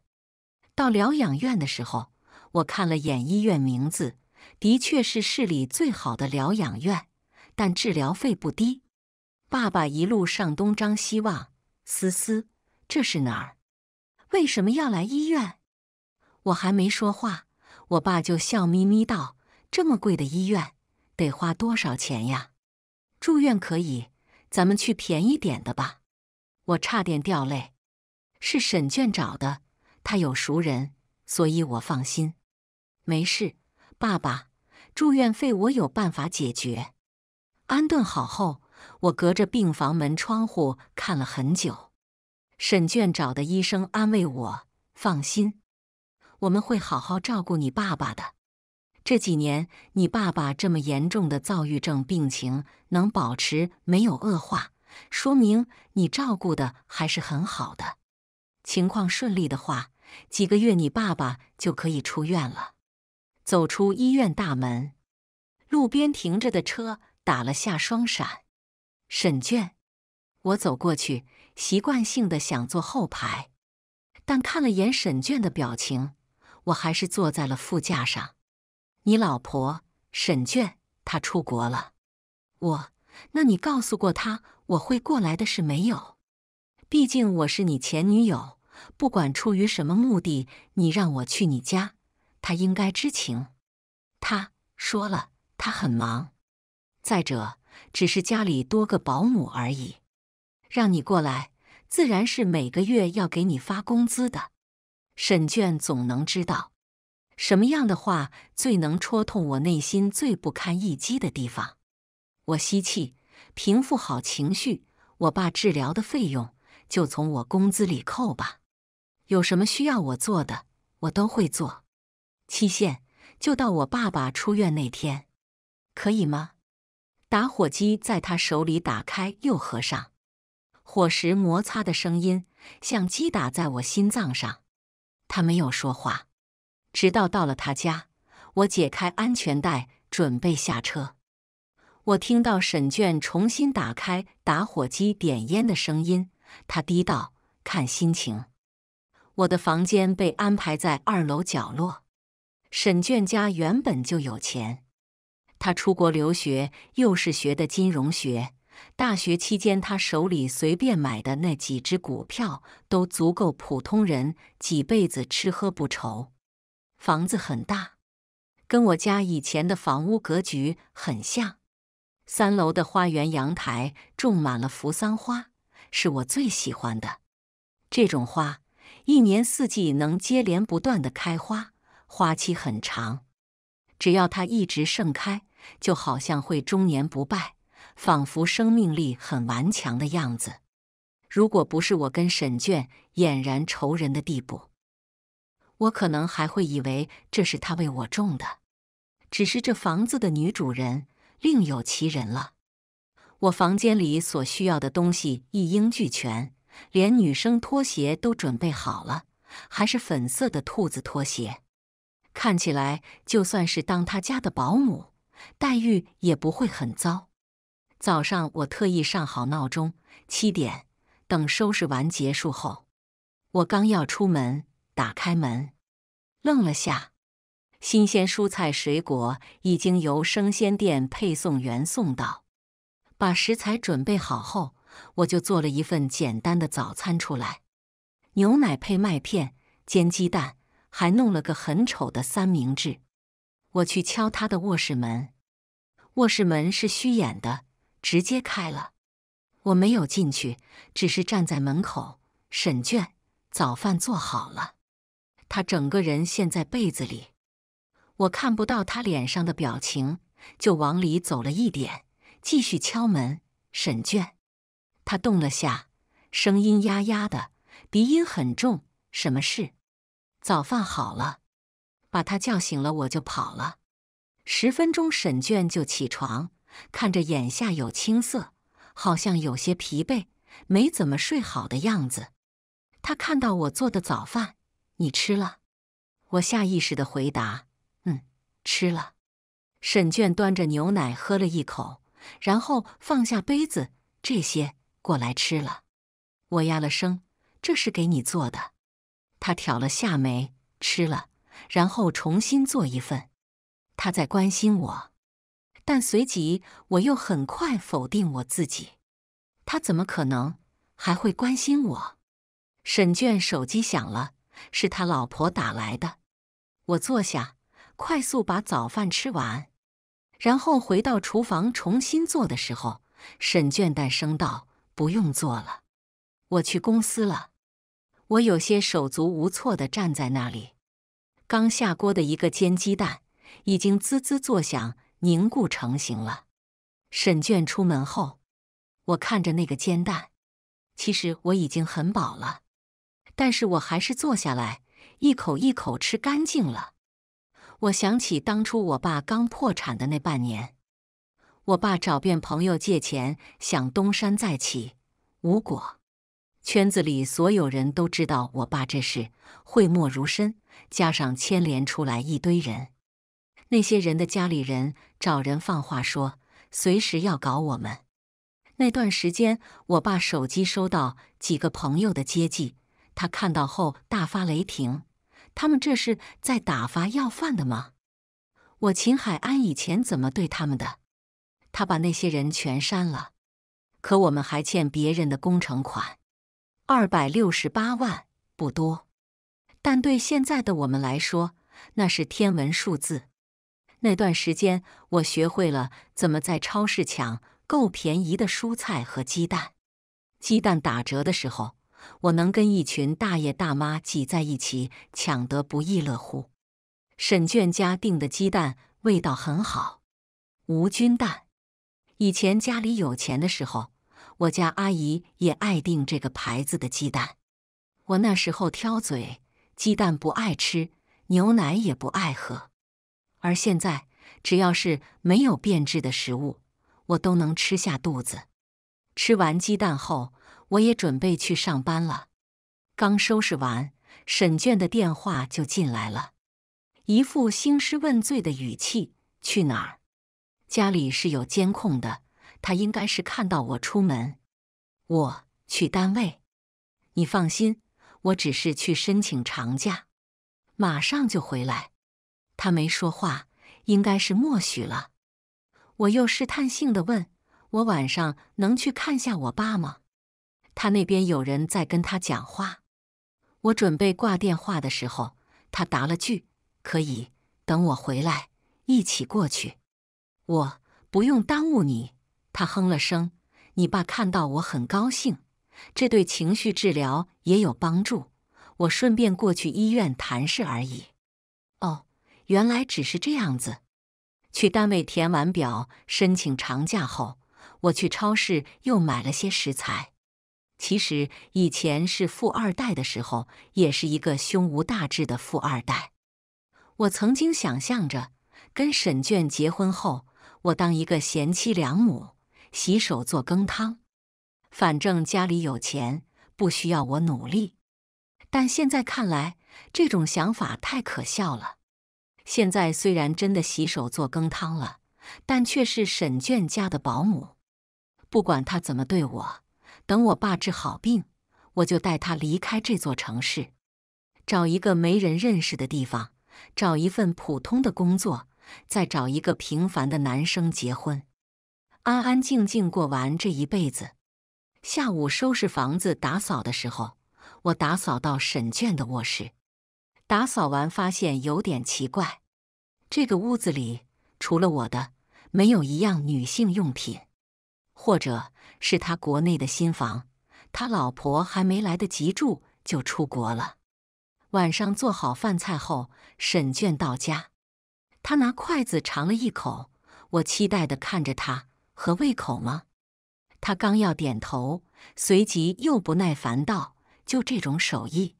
到疗养院的时候，我看了眼医院名字，的确是市里最好的疗养院，但治疗费不低。爸爸一路上东张西望：“思思，这是哪儿？为什么要来医院？”我还没说话，我爸就笑眯眯道：“这么贵的医院。”得花多少钱呀？住院可以，咱们去便宜点的吧。我差点掉泪。是沈卷找的，他有熟人，所以我放心。没事，爸爸，住院费我有办法解决。安顿好后，我隔着病房门窗户看了很久。沈卷找的医生安慰我：“放心，我们会好好照顾你爸爸的。”这几年，你爸爸这么严重的躁郁症病情能保持没有恶化，说明你照顾的还是很好的。情况顺利的话，几个月你爸爸就可以出院了。走出医院大门，路边停着的车打了下双闪。沈倦，我走过去，习惯性的想坐后排，但看了眼沈倦的表情，我还是坐在了副驾上。你老婆沈娟，她出国了。我，那你告诉过她我会过来的事没有？毕竟我是你前女友，不管出于什么目的，你让我去你家，她应该知情。她说了，她很忙。再者，只是家里多个保姆而已。让你过来，自然是每个月要给你发工资的。沈娟总能知道。什么样的话最能戳痛我内心最不堪一击的地方？我吸气，平复好情绪。我爸治疗的费用就从我工资里扣吧。有什么需要我做的，我都会做。期限就到我爸爸出院那天，可以吗？打火机在他手里打开又合上，火石摩擦的声音像击打在我心脏上。他没有说话。直到到了他家，我解开安全带准备下车，我听到沈倦重新打开打火机点烟的声音。他低道：“看心情。”我的房间被安排在二楼角落。沈倦家原本就有钱，他出国留学又是学的金融学，大学期间他手里随便买的那几只股票都足够普通人几辈子吃喝不愁。房子很大，跟我家以前的房屋格局很像。三楼的花园阳台种满了扶桑花，是我最喜欢的。这种花一年四季能接连不断的开花，花期很长。只要它一直盛开，就好像会终年不败，仿佛生命力很顽强的样子。如果不是我跟沈卷俨然仇人的地步。我可能还会以为这是他为我种的，只是这房子的女主人另有其人了。我房间里所需要的东西一应俱全，连女生拖鞋都准备好了，还是粉色的兔子拖鞋。看起来就算是当他家的保姆，待遇也不会很糟。早上我特意上好闹钟，七点。等收拾完结束后，我刚要出门，打开门。愣了下，新鲜蔬菜水果已经由生鲜店配送员送到。把食材准备好后，我就做了一份简单的早餐出来：牛奶配麦片、煎鸡蛋，还弄了个很丑的三明治。我去敲他的卧室门，卧室门是虚掩的，直接开了。我没有进去，只是站在门口。沈倦，早饭做好了。他整个人陷在被子里，我看不到他脸上的表情，就往里走了一点，继续敲门。沈倦，他动了下，声音压压的，鼻音很重。什么事？早饭好了，把他叫醒了，我就跑了。十分钟，沈倦就起床，看着眼下有青色，好像有些疲惫，没怎么睡好的样子。他看到我做的早饭。你吃了，我下意识的回答：“嗯，吃了。”沈倦端着牛奶喝了一口，然后放下杯子。这些过来吃了，我压了声：“这是给你做的。”他挑了下眉：“吃了。”然后重新做一份。他在关心我，但随即我又很快否定我自己：“他怎么可能还会关心我？”沈倦手机响了。是他老婆打来的，我坐下，快速把早饭吃完，然后回到厨房重新做的时候，沈倦淡声道：“不用做了，我去公司了。”我有些手足无措的站在那里，刚下锅的一个煎鸡蛋已经滋滋作响，凝固成型了。沈倦出门后，我看着那个煎蛋，其实我已经很饱了。但是我还是坐下来，一口一口吃干净了。我想起当初我爸刚破产的那半年，我爸找遍朋友借钱，想东山再起，无果。圈子里所有人都知道我爸这事，讳莫如深，加上牵连出来一堆人，那些人的家里人找人放话说，随时要搞我们。那段时间，我爸手机收到几个朋友的接济。他看到后大发雷霆：“他们这是在打发要饭的吗？我秦海安以前怎么对他们的？”他把那些人全删了。可我们还欠别人的工程款，二百六十八万不多，但对现在的我们来说那是天文数字。那段时间，我学会了怎么在超市抢够便宜的蔬菜和鸡蛋。鸡蛋打折的时候。我能跟一群大爷大妈挤在一起抢得不亦乐乎。沈娟家订的鸡蛋味道很好，无菌蛋。以前家里有钱的时候，我家阿姨也爱订这个牌子的鸡蛋。我那时候挑嘴，鸡蛋不爱吃，牛奶也不爱喝。而现在，只要是没有变质的食物，我都能吃下肚子。吃完鸡蛋后。我也准备去上班了，刚收拾完，沈倦的电话就进来了，一副兴师问罪的语气。去哪儿？家里是有监控的，他应该是看到我出门。我去单位，你放心，我只是去申请长假，马上就回来。他没说话，应该是默许了。我又试探性的问：“我晚上能去看下我爸吗？”他那边有人在跟他讲话，我准备挂电话的时候，他答了句：“可以，等我回来一起过去。”我不用耽误你。他哼了声：“你爸看到我很高兴，这对情绪治疗也有帮助。我顺便过去医院谈事而已。”哦，原来只是这样子。去单位填完表申请长假后，我去超市又买了些食材。其实以前是富二代的时候，也是一个胸无大志的富二代。我曾经想象着跟沈倦结婚后，我当一个贤妻良母，洗手做羹汤。反正家里有钱，不需要我努力。但现在看来，这种想法太可笑了。现在虽然真的洗手做羹汤了，但却是沈倦家的保姆。不管他怎么对我。等我爸治好病，我就带他离开这座城市，找一个没人认识的地方，找一份普通的工作，再找一个平凡的男生结婚，安安静静过完这一辈子。下午收拾房子打扫的时候，我打扫到沈倦的卧室，打扫完发现有点奇怪，这个屋子里除了我的，没有一样女性用品，或者。是他国内的新房，他老婆还没来得及住就出国了。晚上做好饭菜后，沈倦到家，他拿筷子尝了一口。我期待地看着他，合胃口吗？他刚要点头，随即又不耐烦道：“就这种手艺，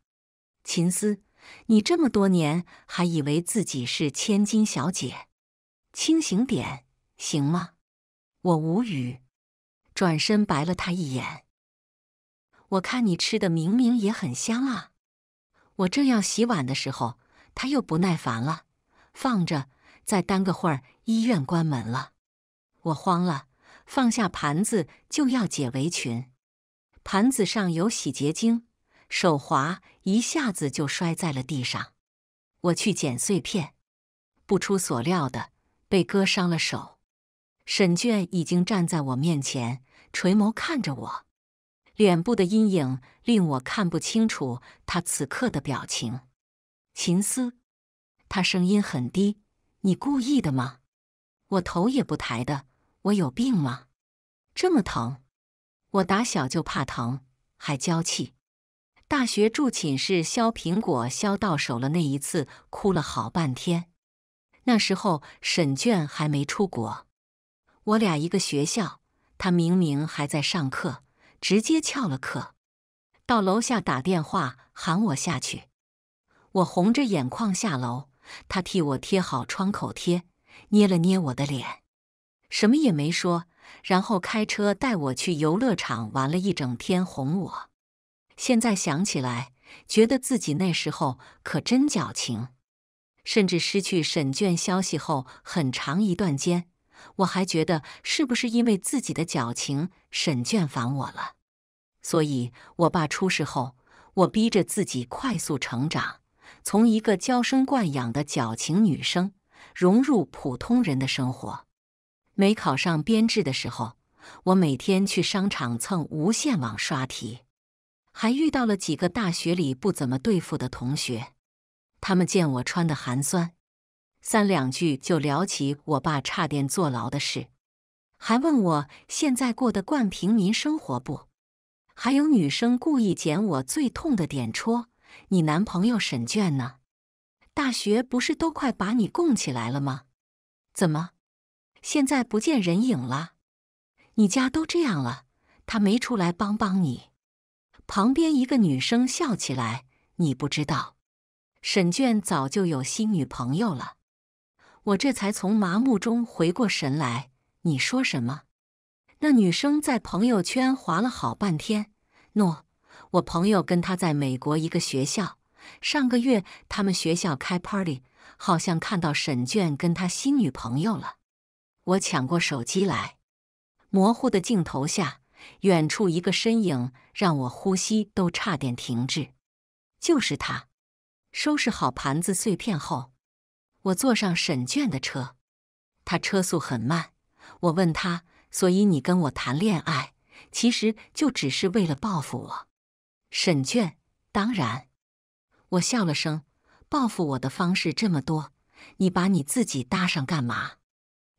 秦思，你这么多年还以为自己是千金小姐，清醒点行吗？”我无语。转身白了他一眼，我看你吃的明明也很香啊！我正要洗碗的时候，他又不耐烦了：“放着，再耽搁会儿，医院关门了。”我慌了，放下盘子就要解围裙，盘子上有洗洁精，手滑，一下子就摔在了地上。我去捡碎片，不出所料的被割伤了手。沈倦已经站在我面前。垂眸看着我，脸部的阴影令我看不清楚他此刻的表情。秦思，他声音很低：“你故意的吗？”我头也不抬的：“我有病吗？这么疼？我打小就怕疼，还娇气。大学住寝室削苹果削到手了，那一次哭了好半天。那时候沈倦还没出国，我俩一个学校。”他明明还在上课，直接翘了课，到楼下打电话喊我下去。我红着眼眶下楼，他替我贴好创口贴，捏了捏我的脸，什么也没说，然后开车带我去游乐场玩了一整天，哄我。现在想起来，觉得自己那时候可真矫情。甚至失去沈卷消息后很长一段间。我还觉得是不是因为自己的矫情，沈倦烦我了？所以，我爸出事后，我逼着自己快速成长，从一个娇生惯养的矫情女生，融入普通人的生活。没考上编制的时候，我每天去商场蹭无线网刷题，还遇到了几个大学里不怎么对付的同学。他们见我穿的寒酸。三两句就聊起我爸差点坐牢的事，还问我现在过得惯平民生活不？还有女生故意捡我最痛的点戳：“你男朋友沈倦呢？大学不是都快把你供起来了吗？怎么现在不见人影了？你家都这样了，他没出来帮帮你？”旁边一个女生笑起来：“你不知道，沈倦早就有新女朋友了。”我这才从麻木中回过神来。你说什么？那女生在朋友圈划了好半天。诺，我朋友跟他在美国一个学校。上个月他们学校开 party，好像看到沈倦跟他新女朋友了。我抢过手机来，模糊的镜头下，远处一个身影让我呼吸都差点停滞。就是他。收拾好盘子碎片后。我坐上沈倦的车，他车速很慢。我问他：“所以你跟我谈恋爱，其实就只是为了报复我？”沈倦：“当然。”我笑了声：“报复我的方式这么多，你把你自己搭上干嘛？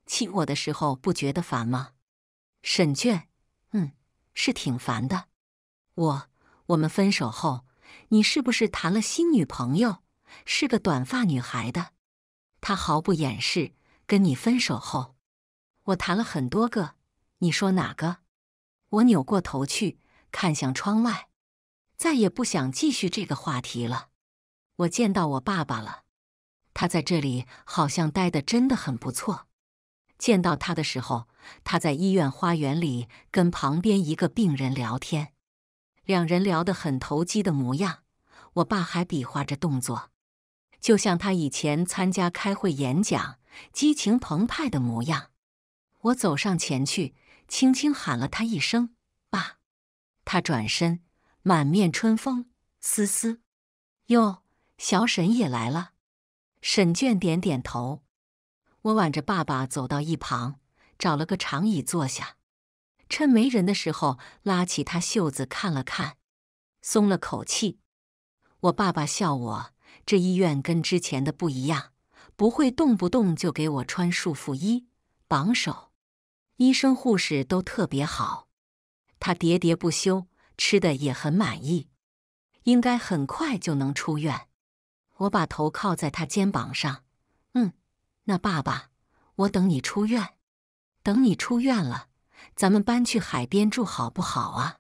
气我的时候不觉得烦吗？”沈倦：“嗯，是挺烦的。”我：“我们分手后，你是不是谈了新女朋友？是个短发女孩的？”他毫不掩饰，跟你分手后，我谈了很多个。你说哪个？我扭过头去，看向窗外，再也不想继续这个话题了。我见到我爸爸了，他在这里好像待得真的很不错。见到他的时候，他在医院花园里跟旁边一个病人聊天，两人聊得很投机的模样。我爸还比划着动作。就像他以前参加开会演讲，激情澎湃的模样。我走上前去，轻轻喊了他一声“爸”。他转身，满面春风：“思思，哟，小沈也来了。”沈倦点点头。我挽着爸爸走到一旁，找了个长椅坐下，趁没人的时候拉起他袖子看了看，松了口气。我爸爸笑我。这医院跟之前的不一样，不会动不动就给我穿束缚衣、绑手。医生、护士都特别好，他喋喋不休，吃的也很满意，应该很快就能出院。我把头靠在他肩膀上，嗯，那爸爸，我等你出院，等你出院了，咱们搬去海边住好不好啊？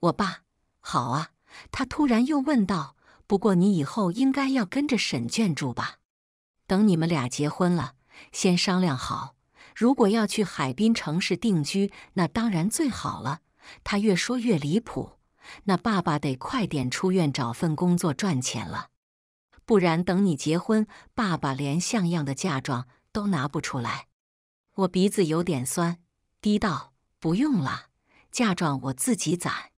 我爸，好啊。他突然又问道。不过你以后应该要跟着沈娟住吧？等你们俩结婚了，先商量好。如果要去海滨城市定居，那当然最好了。他越说越离谱，那爸爸得快点出院，找份工作赚钱了，不然等你结婚，爸爸连像样的嫁妆都拿不出来。我鼻子有点酸，低道：“不用了，嫁妆我自己攒。”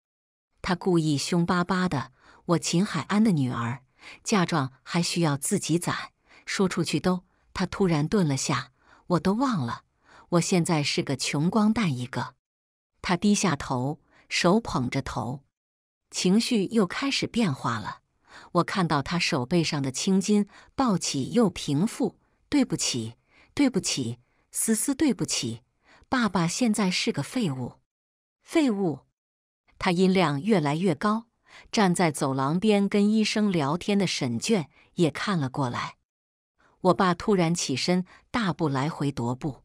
他故意凶巴巴的。我秦海安的女儿，嫁妆还需要自己攒。说出去都……他突然顿了下，我都忘了，我现在是个穷光蛋一个。他低下头，手捧着头，情绪又开始变化了。我看到他手背上的青筋暴起又平复。对不起，对不起，思思，对不起，爸爸现在是个废物，废物。他音量越来越高。站在走廊边跟医生聊天的沈卷也看了过来。我爸突然起身，大步来回踱步，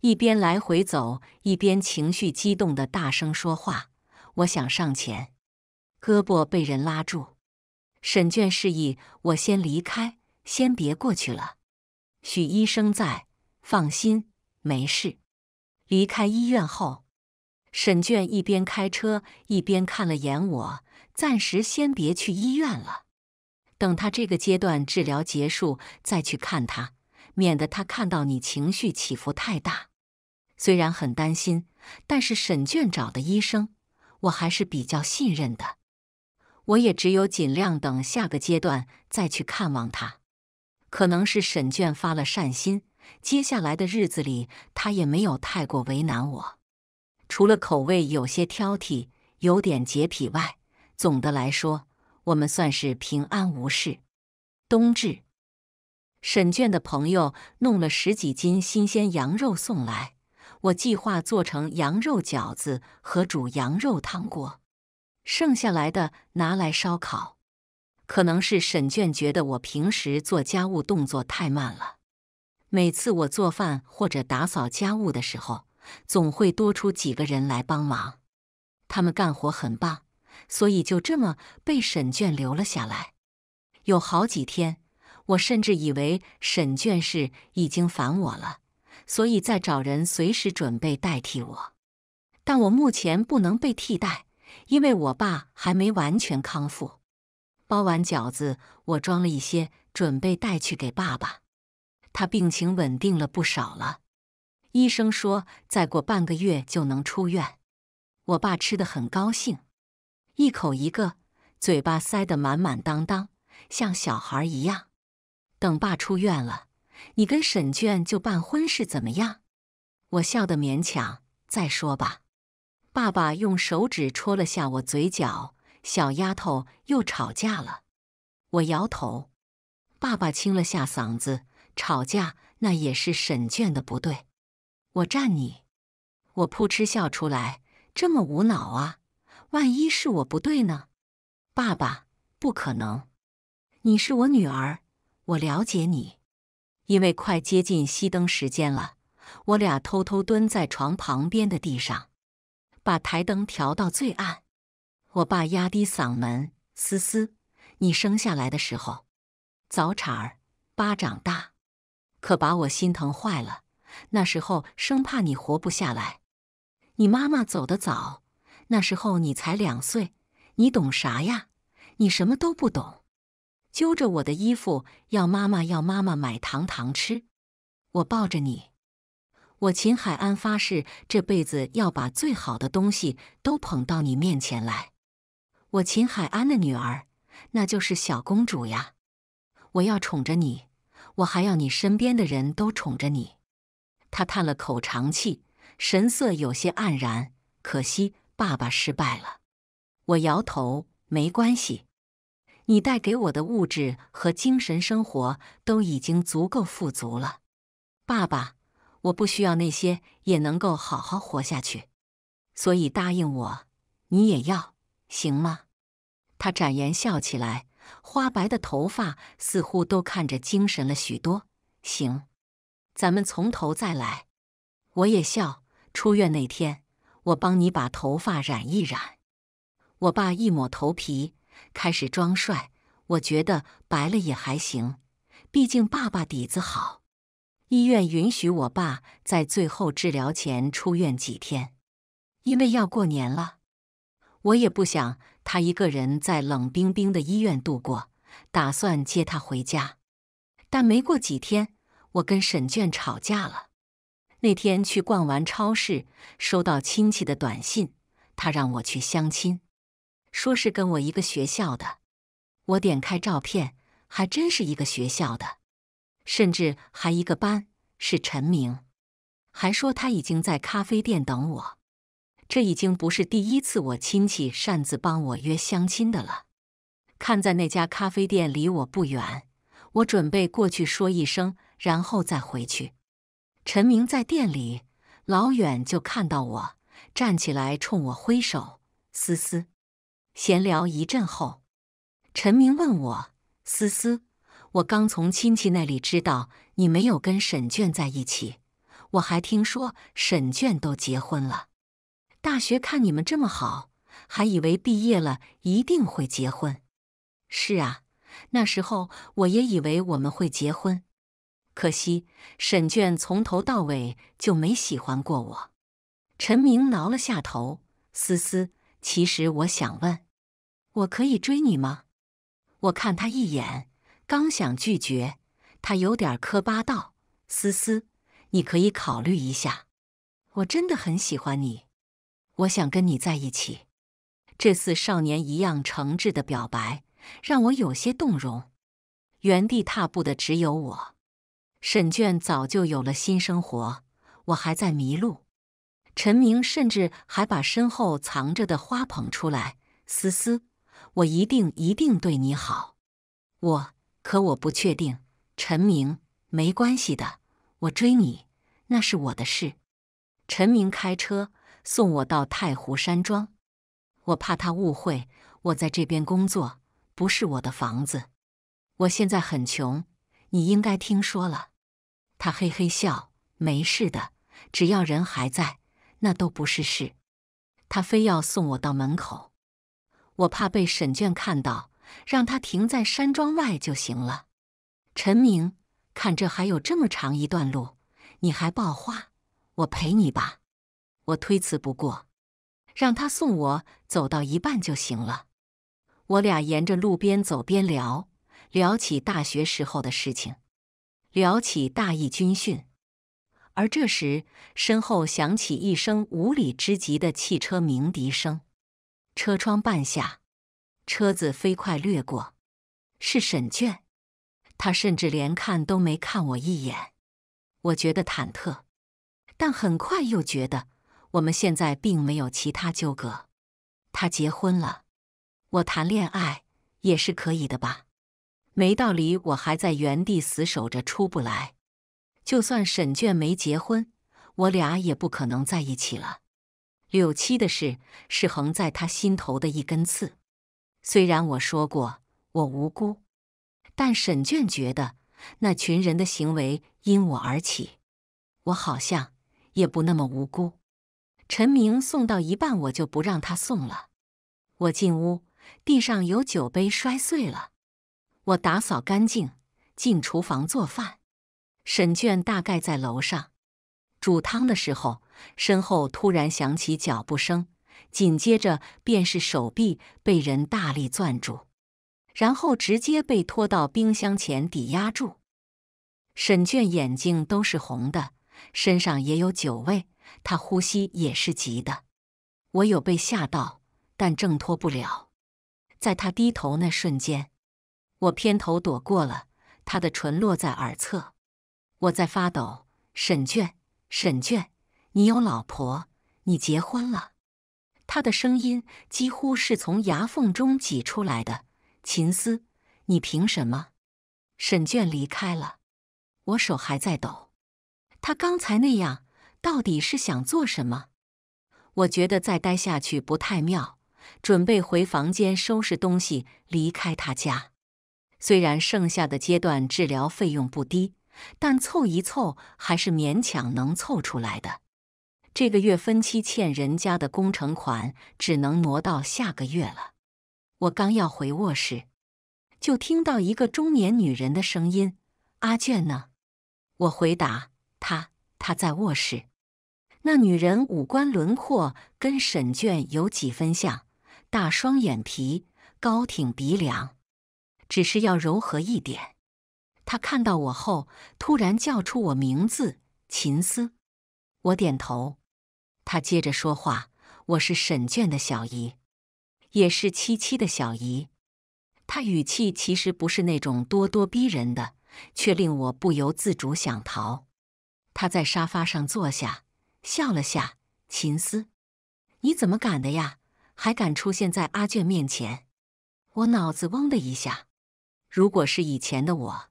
一边来回走，一边情绪激动的大声说话。我想上前，胳膊被人拉住。沈卷示意我先离开，先别过去了。许医生在，放心，没事。离开医院后，沈卷一边开车一边看了眼我。暂时先别去医院了，等他这个阶段治疗结束再去看他，免得他看到你情绪起伏太大。虽然很担心，但是沈卷找的医生我还是比较信任的。我也只有尽量等下个阶段再去看望他。可能是沈卷发了善心，接下来的日子里他也没有太过为难我，除了口味有些挑剔、有点洁癖外。总的来说，我们算是平安无事。冬至，沈卷的朋友弄了十几斤新鲜羊肉送来，我计划做成羊肉饺子和煮羊肉汤锅，剩下来的拿来烧烤。可能是沈卷觉得我平时做家务动作太慢了，每次我做饭或者打扫家务的时候，总会多出几个人来帮忙，他们干活很棒。所以就这么被沈卷留了下来，有好几天，我甚至以为沈卷是已经烦我了，所以在找人随时准备代替我。但我目前不能被替代，因为我爸还没完全康复。包完饺子，我装了一些准备带去给爸爸。他病情稳定了不少了，医生说再过半个月就能出院。我爸吃得很高兴。一口一个，嘴巴塞得满满当当，像小孩一样。等爸出院了，你跟沈倦就办婚事，怎么样？我笑得勉强。再说吧。爸爸用手指戳了下我嘴角，小丫头又吵架了。我摇头。爸爸清了下嗓子，吵架那也是沈倦的不对。我站你。我扑哧笑出来，这么无脑啊！万一是我不对呢？爸爸不可能，你是我女儿，我了解你。因为快接近熄灯时间了，我俩偷偷蹲在床旁边的地上，把台灯调到最暗。我爸压低嗓门：“思思，你生下来的时候，早产儿，巴掌大，可把我心疼坏了。那时候生怕你活不下来。你妈妈走得早。”那时候你才两岁，你懂啥呀？你什么都不懂，揪着我的衣服要妈妈，要妈妈买糖糖吃。我抱着你，我秦海安发誓，这辈子要把最好的东西都捧到你面前来。我秦海安的女儿，那就是小公主呀！我要宠着你，我还要你身边的人都宠着你。他叹了口气，神色有些黯然，可惜。爸爸失败了，我摇头。没关系，你带给我的物质和精神生活都已经足够富足了。爸爸，我不需要那些，也能够好好活下去。所以答应我，你也要行吗？他展颜笑起来，花白的头发似乎都看着精神了许多。行，咱们从头再来。我也笑。出院那天。我帮你把头发染一染。我爸一抹头皮，开始装帅。我觉得白了也还行，毕竟爸爸底子好。医院允许我爸在最后治疗前出院几天，因为要过年了。我也不想他一个人在冷冰冰的医院度过，打算接他回家。但没过几天，我跟沈娟吵架了。那天去逛完超市，收到亲戚的短信，他让我去相亲，说是跟我一个学校的。我点开照片，还真是一个学校的，甚至还一个班，是陈明。还说他已经在咖啡店等我。这已经不是第一次我亲戚擅自帮我约相亲的了。看在那家咖啡店离我不远，我准备过去说一声，然后再回去。陈明在店里，老远就看到我，站起来冲我挥手。思思，闲聊一阵后，陈明问我：“思思，我刚从亲戚那里知道你没有跟沈倦在一起，我还听说沈倦都结婚了。大学看你们这么好，还以为毕业了一定会结婚。”“是啊，那时候我也以为我们会结婚。”可惜，沈倦从头到尾就没喜欢过我。陈明挠了下头，思思，其实我想问，我可以追你吗？我看他一眼，刚想拒绝，他有点磕巴道：“思思，你可以考虑一下，我真的很喜欢你，我想跟你在一起。”这似少年一样诚挚的表白让我有些动容，原地踏步的只有我。沈倦早就有了新生活，我还在迷路。陈明甚至还把身后藏着的花捧出来。思思，我一定一定对你好。我，可我不确定。陈明，没关系的，我追你那是我的事。陈明开车送我到太湖山庄，我怕他误会，我在这边工作不是我的房子。我现在很穷，你应该听说了。他嘿嘿笑，没事的，只要人还在，那都不是事。他非要送我到门口，我怕被沈倦看到，让他停在山庄外就行了。陈明，看这还有这么长一段路，你还抱花，我陪你吧。我推辞不过，让他送我走到一半就行了。我俩沿着路边走，边聊，聊起大学时候的事情。聊起大一军训，而这时身后响起一声无理之极的汽车鸣笛声，车窗半下，车子飞快掠过。是沈倦，他甚至连看都没看我一眼，我觉得忐忑，但很快又觉得我们现在并没有其他纠葛。他结婚了，我谈恋爱也是可以的吧。没道理，我还在原地死守着出不来。就算沈倦没结婚，我俩也不可能在一起了。柳七的事是横在他心头的一根刺。虽然我说过我无辜，但沈倦觉得那群人的行为因我而起，我好像也不那么无辜。陈明送到一半，我就不让他送了。我进屋，地上有酒杯摔碎了。我打扫干净，进厨房做饭。沈倦大概在楼上煮汤的时候，身后突然响起脚步声，紧接着便是手臂被人大力攥住，然后直接被拖到冰箱前抵押住。沈倦眼睛都是红的，身上也有酒味，他呼吸也是急的。我有被吓到，但挣脱不了。在他低头那瞬间。我偏头躲过了他的唇落在耳侧，我在发抖。沈倦，沈倦，你有老婆，你结婚了。他的声音几乎是从牙缝中挤出来的。秦思，你凭什么？沈倦离开了，我手还在抖。他刚才那样，到底是想做什么？我觉得再待下去不太妙，准备回房间收拾东西，离开他家。虽然剩下的阶段治疗费用不低，但凑一凑还是勉强能凑出来的。这个月分期欠人家的工程款只能挪到下个月了。我刚要回卧室，就听到一个中年女人的声音：“阿卷呢？”我回答：“她，她在卧室。”那女人五官轮廓跟沈卷有几分像，大双眼皮，高挺鼻梁。只是要柔和一点。他看到我后，突然叫出我名字“秦思”，我点头。他接着说话：“我是沈卷的小姨，也是七七的小姨。”他语气其实不是那种咄咄逼人的，却令我不由自主想逃。他在沙发上坐下，笑了下：“秦思，你怎么敢的呀？还敢出现在阿卷面前？”我脑子嗡的一下。如果是以前的我，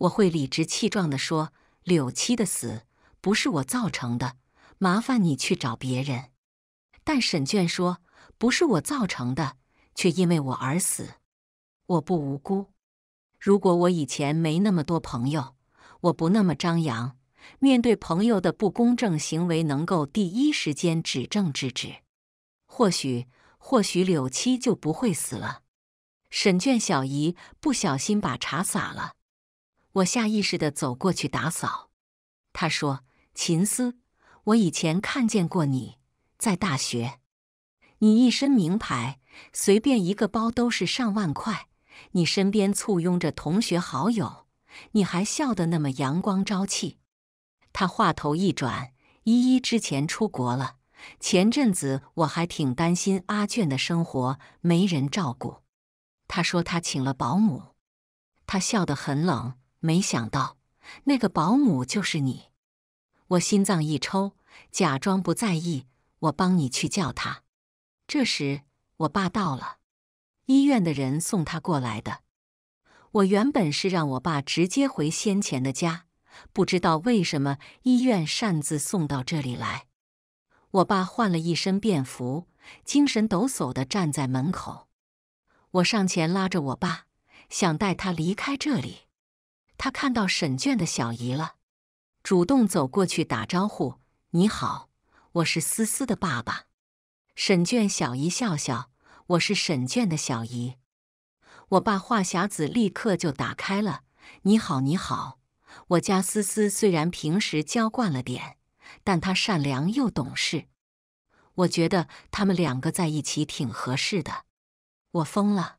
我会理直气壮地说：“柳七的死不是我造成的，麻烦你去找别人。”但沈倦说：“不是我造成的，却因为我而死，我不无辜。”如果我以前没那么多朋友，我不那么张扬，面对朋友的不公正行为，能够第一时间指正制止，或许，或许柳七就不会死了。沈卷小姨不小心把茶洒了，我下意识的走过去打扫。她说：“秦思，我以前看见过你在大学，你一身名牌，随便一个包都是上万块，你身边簇拥着同学好友，你还笑得那么阳光朝气。”他话头一转：“依依之前出国了，前阵子我还挺担心阿卷的生活没人照顾。”他说：“他请了保姆。”他笑得很冷。没想到那个保姆就是你。我心脏一抽，假装不在意。我帮你去叫他。这时，我爸到了，医院的人送他过来的。我原本是让我爸直接回先前的家，不知道为什么医院擅自送到这里来。我爸换了一身便服，精神抖擞地站在门口。我上前拉着我爸，想带他离开这里。他看到沈倦的小姨了，主动走过去打招呼：“你好，我是思思的爸爸。”沈倦小姨笑笑：“我是沈倦的小姨。”我爸话匣子立刻就打开了：“你好，你好，我家思思虽然平时娇惯了点，但她善良又懂事，我觉得他们两个在一起挺合适的。”我疯了，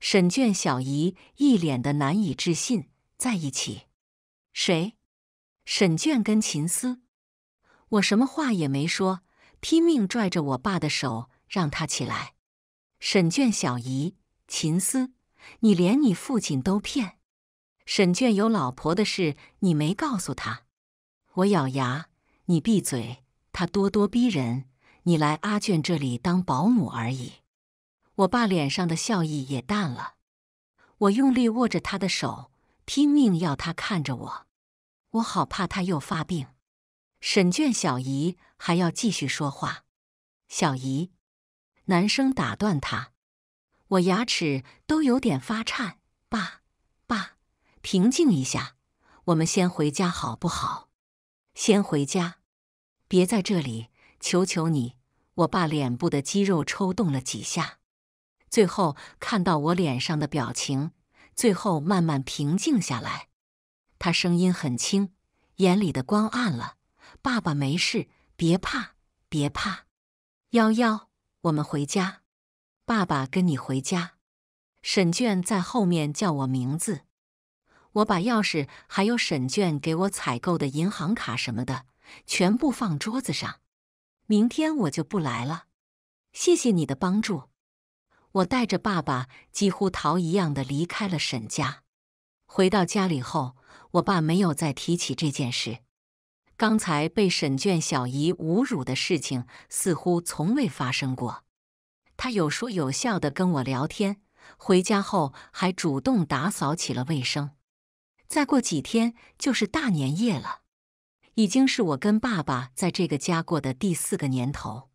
沈卷小姨一脸的难以置信，在一起，谁？沈卷跟秦思？我什么话也没说，拼命拽着我爸的手，让他起来。沈卷小姨，秦思，你连你父亲都骗，沈卷有老婆的事你没告诉他？我咬牙，你闭嘴。他咄咄逼人，你来阿卷这里当保姆而已。我爸脸上的笑意也淡了，我用力握着他的手，拼命要他看着我，我好怕他又发病。沈卷小姨还要继续说话，小姨，男生打断他，我牙齿都有点发颤。爸，爸，平静一下，我们先回家好不好？先回家，别在这里，求求你！我爸脸部的肌肉抽动了几下。最后看到我脸上的表情，最后慢慢平静下来。他声音很轻，眼里的光暗了。爸爸没事，别怕，别怕。幺幺，我们回家，爸爸跟你回家。沈倦在后面叫我名字。我把钥匙还有沈倦给我采购的银行卡什么的全部放桌子上。明天我就不来了。谢谢你的帮助。我带着爸爸几乎逃一样的离开了沈家。回到家里后，我爸没有再提起这件事。刚才被沈娟小姨侮辱的事情似乎从未发生过。他有说有笑的跟我聊天，回家后还主动打扫起了卫生。再过几天就是大年夜了，已经是我跟爸爸在这个家过的第四个年头。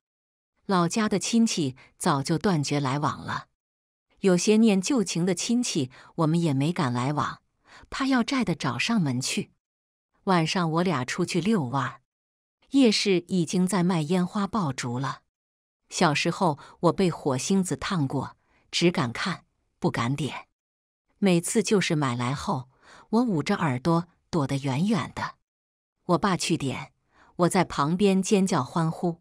老家的亲戚早就断绝来往了，有些念旧情的亲戚，我们也没敢来往，怕要债的找上门去。晚上我俩出去遛弯，夜市已经在卖烟花爆竹了。小时候我被火星子烫过，只敢看不敢点，每次就是买来后，我捂着耳朵躲得远远的。我爸去点，我在旁边尖叫欢呼。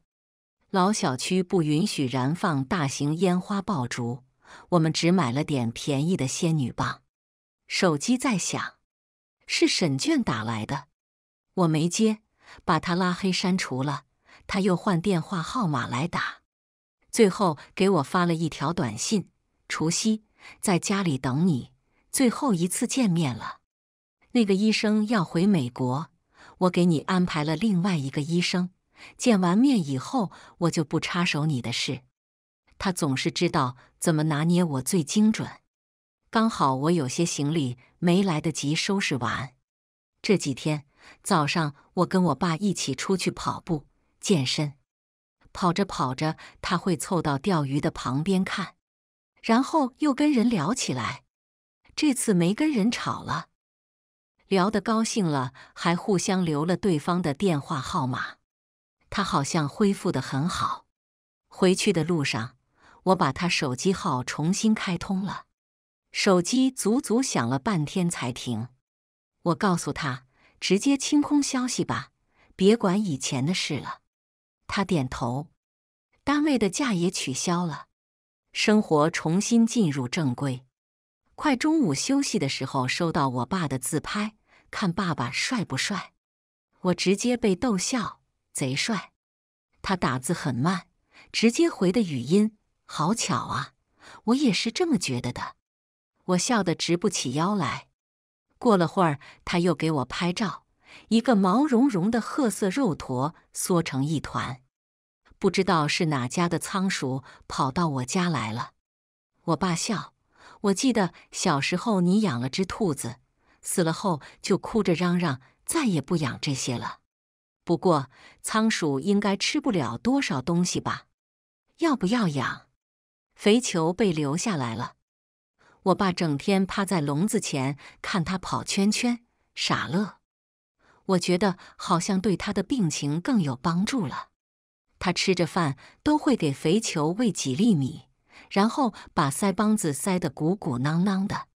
老小区不允许燃放大型烟花爆竹，我们只买了点便宜的仙女棒。手机在响，是沈倦打来的，我没接，把他拉黑删除了。他又换电话号码来打，最后给我发了一条短信：除夕在家里等你，最后一次见面了。那个医生要回美国，我给你安排了另外一个医生。见完面以后，我就不插手你的事。他总是知道怎么拿捏我最精准。刚好我有些行李没来得及收拾完。这几天早上，我跟我爸一起出去跑步健身。跑着跑着，他会凑到钓鱼的旁边看，然后又跟人聊起来。这次没跟人吵了，聊得高兴了，还互相留了对方的电话号码。他好像恢复的很好。回去的路上，我把他手机号重新开通了，手机足足响了半天才停。我告诉他，直接清空消息吧，别管以前的事了。他点头。单位的假也取消了，生活重新进入正规。快中午休息的时候，收到我爸的自拍，看爸爸帅不帅？我直接被逗笑。贼帅，他打字很慢，直接回的语音。好巧啊，我也是这么觉得的。我笑得直不起腰来。过了会儿，他又给我拍照，一个毛茸茸的褐色肉坨缩成一团，不知道是哪家的仓鼠跑到我家来了。我爸笑，我记得小时候你养了只兔子，死了后就哭着嚷嚷再也不养这些了。不过，仓鼠应该吃不了多少东西吧？要不要养？肥球被留下来了。我爸整天趴在笼子前看它跑圈圈，傻乐。我觉得好像对他的病情更有帮助了。他吃着饭都会给肥球喂几粒米，然后把腮帮子塞得鼓鼓囊囊的。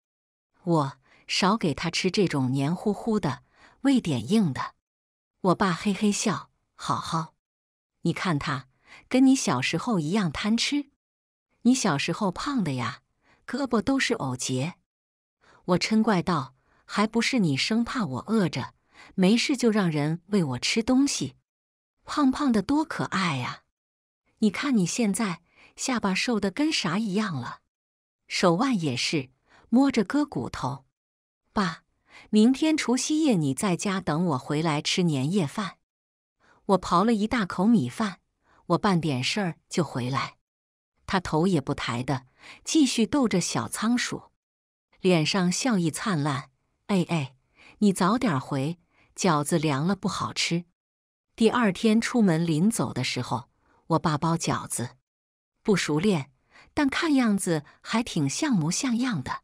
我少给它吃这种黏糊糊的，喂点硬的。我爸嘿嘿笑，好好，你看他跟你小时候一样贪吃，你小时候胖的呀，胳膊都是藕节。我嗔怪道：“还不是你生怕我饿着，没事就让人为我吃东西，胖胖的多可爱呀！你看你现在下巴瘦的跟啥一样了，手腕也是，摸着割骨头。”爸。明天除夕夜，你在家等我回来吃年夜饭。我刨了一大口米饭，我办点事儿就回来。他头也不抬的继续逗着小仓鼠，脸上笑意灿烂。哎哎，你早点回，饺子凉了不好吃。第二天出门临走的时候，我爸包饺子，不熟练，但看样子还挺像模像样的。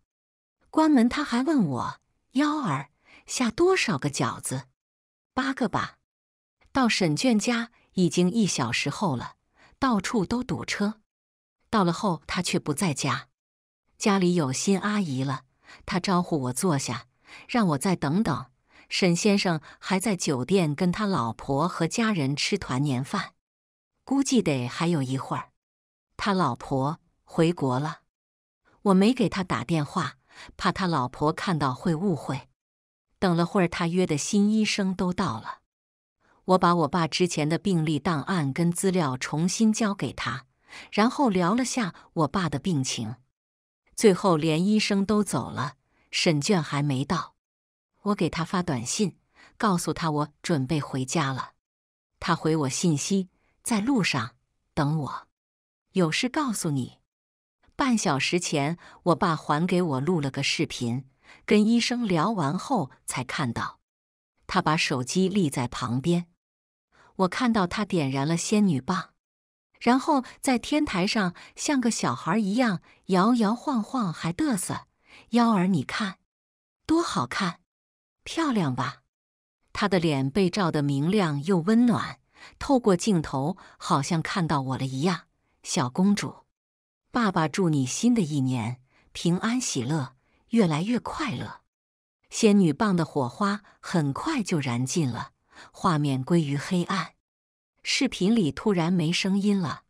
关门他还问我。幺儿，下多少个饺子？八个吧。到沈娟家已经一小时后了，到处都堵车。到了后，他却不在家，家里有新阿姨了。他招呼我坐下，让我再等等。沈先生还在酒店跟他老婆和家人吃团年饭，估计得还有一会儿。他老婆回国了，我没给他打电话。怕他老婆看到会误会。等了会儿，他约的新医生都到了。我把我爸之前的病例档案跟资料重新交给他，然后聊了下我爸的病情。最后连医生都走了，审卷还没到。我给他发短信，告诉他我准备回家了。他回我信息：“在路上，等我，有事告诉你。”半小时前，我爸还给我录了个视频，跟医生聊完后才看到。他把手机立在旁边，我看到他点燃了仙女棒，然后在天台上像个小孩一样摇摇晃晃，还得瑟。幺儿，你看，多好看，漂亮吧？他的脸被照得明亮又温暖，透过镜头好像看到我了一样，小公主。爸爸祝你新的一年平安喜乐，越来越快乐。仙女棒的火花很快就燃尽了，画面归于黑暗。视频里突然没声音了。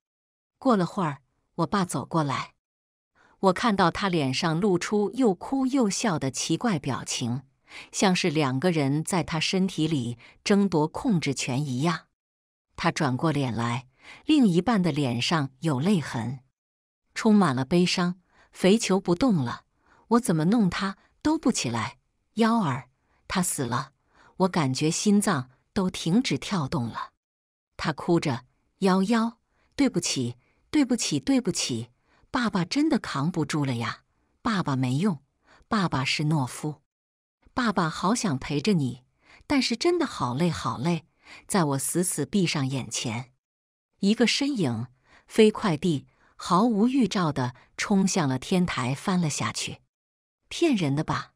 过了会儿，我爸走过来，我看到他脸上露出又哭又笑的奇怪表情，像是两个人在他身体里争夺控制权一样。他转过脸来，另一半的脸上有泪痕。充满了悲伤，肥球不动了，我怎么弄它都不起来。幺儿，它死了，我感觉心脏都停止跳动了。他哭着，幺幺，对不起，对不起，对不起，爸爸真的扛不住了呀！爸爸没用，爸爸是懦夫，爸爸好想陪着你，但是真的好累，好累。在我死死闭上眼前，一个身影飞快地。毫无预兆的冲向了天台，翻了下去。骗人的吧？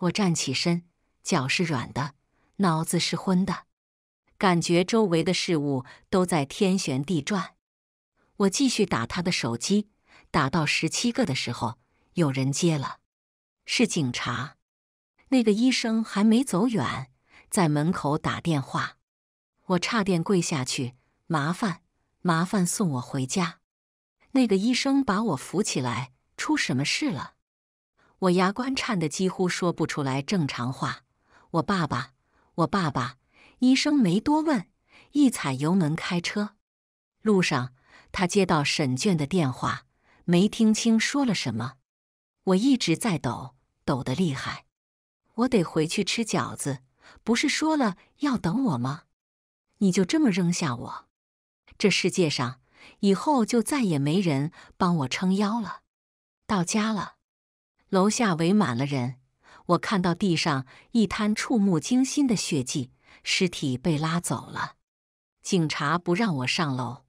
我站起身，脚是软的，脑子是昏的，感觉周围的事物都在天旋地转。我继续打他的手机，打到十七个的时候，有人接了，是警察。那个医生还没走远，在门口打电话，我差点跪下去。麻烦，麻烦送我回家。那个医生把我扶起来，出什么事了？我牙关颤得几乎说不出来正常话。我爸爸，我爸爸！医生没多问，一踩油门开车。路上，他接到沈倦的电话，没听清说了什么。我一直在抖，抖得厉害。我得回去吃饺子，不是说了要等我吗？你就这么扔下我？这世界上……以后就再也没人帮我撑腰了。到家了，楼下围满了人。我看到地上一滩触目惊心的血迹，尸体被拉走了。警察不让我上楼，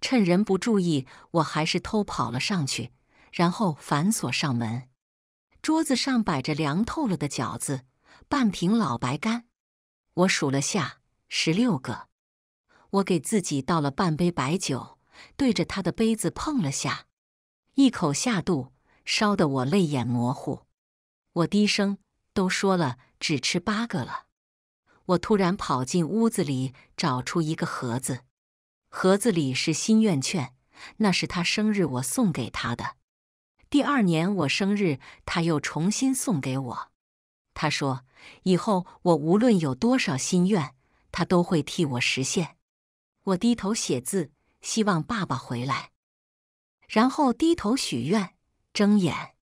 趁人不注意，我还是偷跑了上去，然后反锁上门。桌子上摆着凉透了的饺子，半瓶老白干。我数了下，十六个。我给自己倒了半杯白酒。对着他的杯子碰了下，一口下肚，烧得我泪眼模糊。我低声：“都说了，只吃八个了。”我突然跑进屋子里，找出一个盒子，盒子里是心愿券，那是他生日我送给他的。第二年我生日，他又重新送给我。他说：“以后我无论有多少心愿，他都会替我实现。”我低头写字。希望爸爸回来，然后低头许愿，睁眼，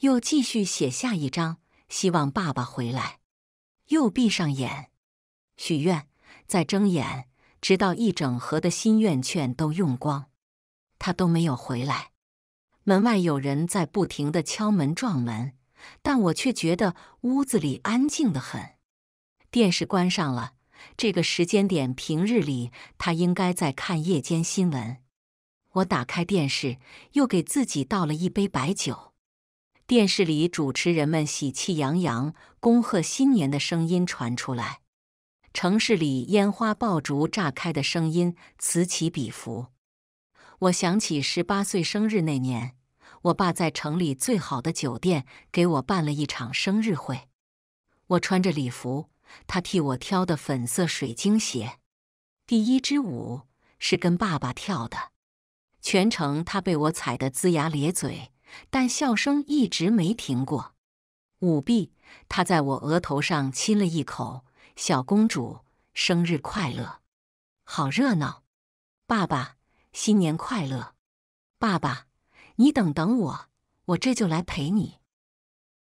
又继续写下一张“希望爸爸回来”，又闭上眼许愿，再睁眼，直到一整盒的心愿券都用光，他都没有回来。门外有人在不停的敲门、撞门，但我却觉得屋子里安静的很，电视关上了。这个时间点，平日里他应该在看夜间新闻。我打开电视，又给自己倒了一杯白酒。电视里主持人们喜气洋洋恭贺新年的声音传出来，城市里烟花爆竹炸开的声音此起彼伏。我想起十八岁生日那年，我爸在城里最好的酒店给我办了一场生日会，我穿着礼服。他替我挑的粉色水晶鞋，第一支舞是跟爸爸跳的，全程他被我踩得龇牙咧嘴，但笑声一直没停过。舞毕，他在我额头上亲了一口：“小公主，生日快乐！”好热闹！爸爸，新年快乐！爸爸，你等等我，我这就来陪你。